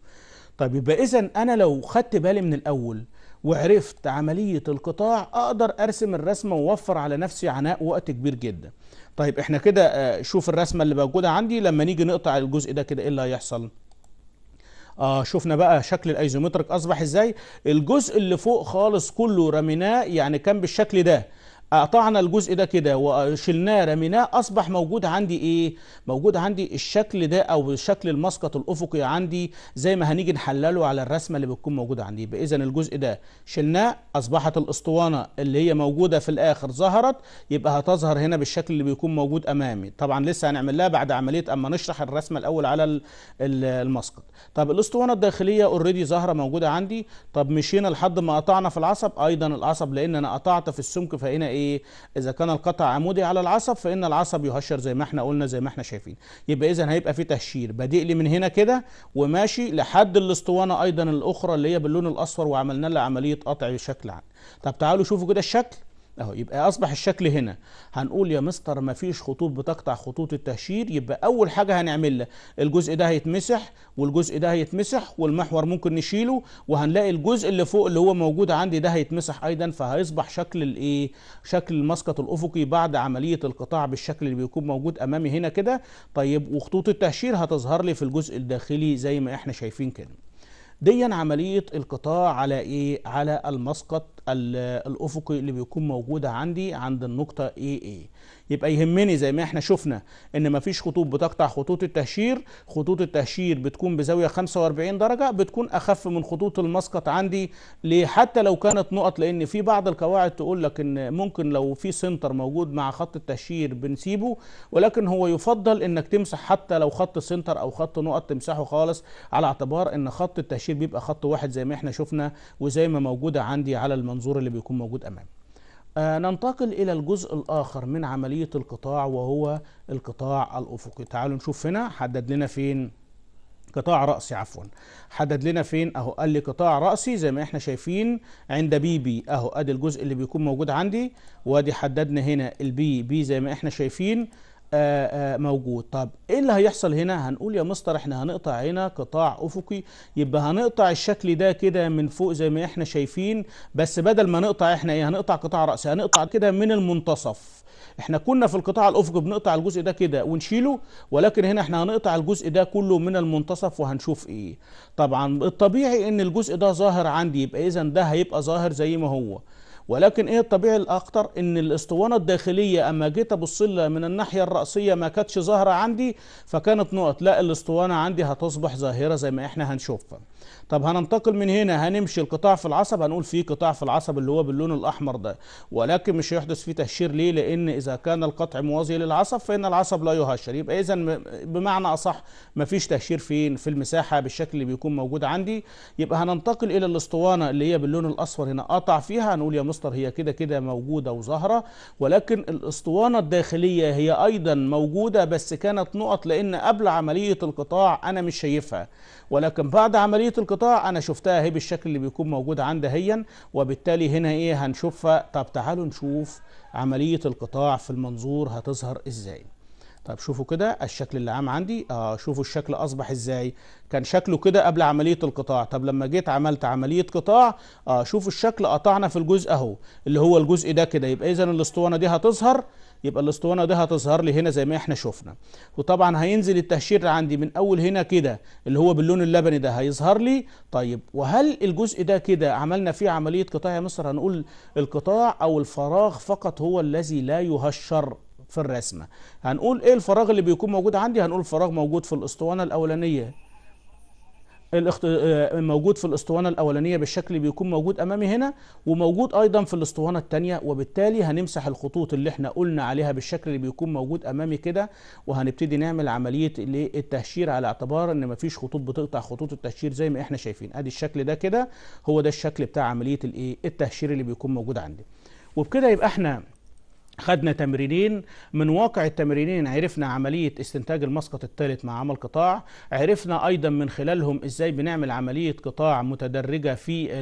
طيب يبقى اذا انا لو خدت بالي من الاول وعرفت عمليه القطاع اقدر ارسم الرسمه واوفر على نفسي عناء وقت كبير جدا طيب احنا كده آه، شوف الرسمه اللي موجوده عندي لما نيجي نقطع الجزء ده كده ايه اللي هيحصل آه شفنا بقى شكل الايزومترك اصبح ازاي الجزء اللي فوق خالص كله رميناه يعني كان بالشكل ده قطعنا الجزء ده كده وشلناه رميناه اصبح موجود عندي ايه موجود عندي الشكل ده او شكل المسقط الافقي عندي زي ما هنيجي نحلله على الرسمه اللي بتكون موجوده عندي يبقى اذا الجزء ده شلناه اصبحت الاسطوانه اللي هي موجوده في الاخر ظهرت يبقى هتظهر هنا بالشكل اللي بيكون موجود امامي طبعا لسه هنعمل لها بعد عمليه اما نشرح الرسمه الاول على المسقط طب الاسطوانه الداخليه اوريدي ظاهره موجوده عندي طب مشينا لحد ما قطعنا في العصب ايضا العصب لان انا قطعت في السمك فهنا ايه ايه اذا كان القطع عمودي على العصب فان العصب يهشر زي ما احنا قلنا زي ما احنا شايفين يبقى اذا هيبقى في تهشير بادئ لي من هنا كده وماشي لحد الاسطوانه ايضا الاخرى اللي هي باللون الاصفر وعملنا لها عمليه قطع بشكل عام طب تعالوا شوفوا كده الشكل اهو يبقى اصبح الشكل هنا هنقول يا مستر ما فيش خطوط بتقطع خطوط التهشير يبقى اول حاجه هنعملها الجزء ده هيتمسح والجزء ده هيتمسح والمحور ممكن نشيله وهنلاقي الجزء اللي فوق اللي هو موجود عندي ده هيتمسح ايضا فهيصبح شكل الايه شكل المسقط الافقي بعد عمليه القطاع بالشكل اللي بيكون موجود امامي هنا كده طيب وخطوط التهشير هتظهر لي في الجزء الداخلي زي ما احنا شايفين كده دي عملية القطاع على ايه على المسقط الافقي اللي بيكون موجودة عندي عند النقطة AA. إيه إيه. يبقى يهمني زي ما احنا شفنا ان مفيش خطوط بتقطع خطوط التهشير خطوط التهشير بتكون بزاويه 45 درجه بتكون اخف من خطوط المسقط عندي ليه حتى لو كانت نقط لان في بعض القواعد تقول لك ان ممكن لو في سنتر موجود مع خط التهشير بنسيبه ولكن هو يفضل انك تمسح حتى لو خط سنتر او خط نقط تمسحه خالص على اعتبار ان خط التهشير بيبقى خط واحد زي ما احنا شفنا وزي ما موجوده عندي على المنظور اللي بيكون موجود امامي آه ننتقل إلى الجزء الآخر من عملية القطاع وهو القطاع الأفقي تعالوا نشوف هنا حدد لنا فين قطاع رأسي عفوا حدد لنا فين اهو قال لي قطاع رأسي زي ما احنا شايفين عند بي بي اهو ادي الجزء اللي بيكون موجود عندي وادي حددنا هنا البي بي زي ما احنا شايفين آه، آه، موجود طب ايه اللي هيحصل هنا هنقول يا مستر احنا هنقطع هنا قطاع افقي يبقى هنقطع الشكل ده كده من فوق زي ما احنا شايفين بس بدل ما نقطع احنا ايه هنقطع قطاع راسي هنقطع كده من المنتصف احنا كنا في القطاع الافقي بنقطع الجزء ده كده ونشيله ولكن هنا احنا هنقطع الجزء ده كله من المنتصف وهنشوف ايه طبعا الطبيعي ان الجزء ده ظاهر عندي يبقى اذا ده هيبقى ظاهر زي ما هو ولكن ايه الطبيعي الاخطر ان الاسطوانه الداخليه اما جيت ابص لها من الناحيه الراسيه ما كانتش ظاهره عندي فكانت نقط لا الاسطوانه عندي هتصبح ظاهره زي ما احنا هنشوفها طب هننتقل من هنا هنمشي القطاع في العصب هنقول في قطاع في العصب اللي هو باللون الاحمر ده ولكن مش هيحدث فيه تهشير ليه لان اذا كان القطع موازي للعصب فان العصب لا يهشر يبقى اذا بمعنى اصح مفيش تهشير فين في المساحه بالشكل اللي بيكون موجود عندي يبقى هننتقل الى الاسطوانه اللي هي باللون الاصفر هنا قطع فيها هنقول يا مستر هي كده كده موجوده وظاهره ولكن الاسطوانه الداخليه هي ايضا موجوده بس كانت نقط لان قبل عمليه القطاع انا مش شايفها ولكن بعد عمليه القطاع القطاع انا شفتها اهي بالشكل اللي بيكون موجود عندها هيا وبالتالي هنا ايه هنشوفها طب تعالوا نشوف عمليه القطاع في المنظور هتظهر ازاي طب شوفوا كده الشكل اللي عام عندي اه شوفوا الشكل اصبح ازاي كان شكله كده قبل عمليه القطاع طب لما جيت عملت عمليه قطاع اه شوفوا الشكل قطعنا في الجزء اهو اللي هو الجزء ده كده يبقى اذا الاسطوانه دي هتظهر يبقى الاسطوانه دي هتظهر لي هنا زي ما احنا شفنا وطبعا هينزل التهشير عندي من اول هنا كده اللي هو باللون اللبني ده هيظهر لي طيب وهل الجزء ده كده عملنا فيه عمليه قطاع يا مصر هنقول القطاع او الفراغ فقط هو الذي لا يهشر في الرسمه هنقول ايه الفراغ اللي بيكون موجود عندي هنقول الفراغ موجود في الاسطوانه الاولانيه آه، موجود في الاسطوانه الاولانيه بالشكل بيكون موجود امامي هنا وموجود ايضا في الاسطوانه الثانيه وبالتالي هنمسح الخطوط اللي احنا قلنا عليها بالشكل اللي بيكون موجود امامي كده وهنبتدي نعمل عمليه التهشير على اعتبار ان مفيش خطوط بتقطع خطوط التهشير زي ما احنا شايفين ادي الشكل ده كده هو ده الشكل بتاع عمليه الايه التهشير اللي بيكون موجود عندي وبكده يبقى احنا خدنا تمرينين من واقع التمرينين عرفنا عملية استنتاج المسقط الثالث مع عمل قطاع عرفنا أيضا من خلالهم إزاي بنعمل عملية قطاع متدرجة في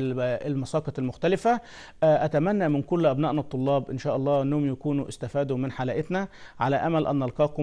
المساقط المختلفة آه، أتمنى من كل أبنائنا الطلاب إن شاء الله أنهم يكونوا استفادوا من حلقتنا على أمل أن نلقاكم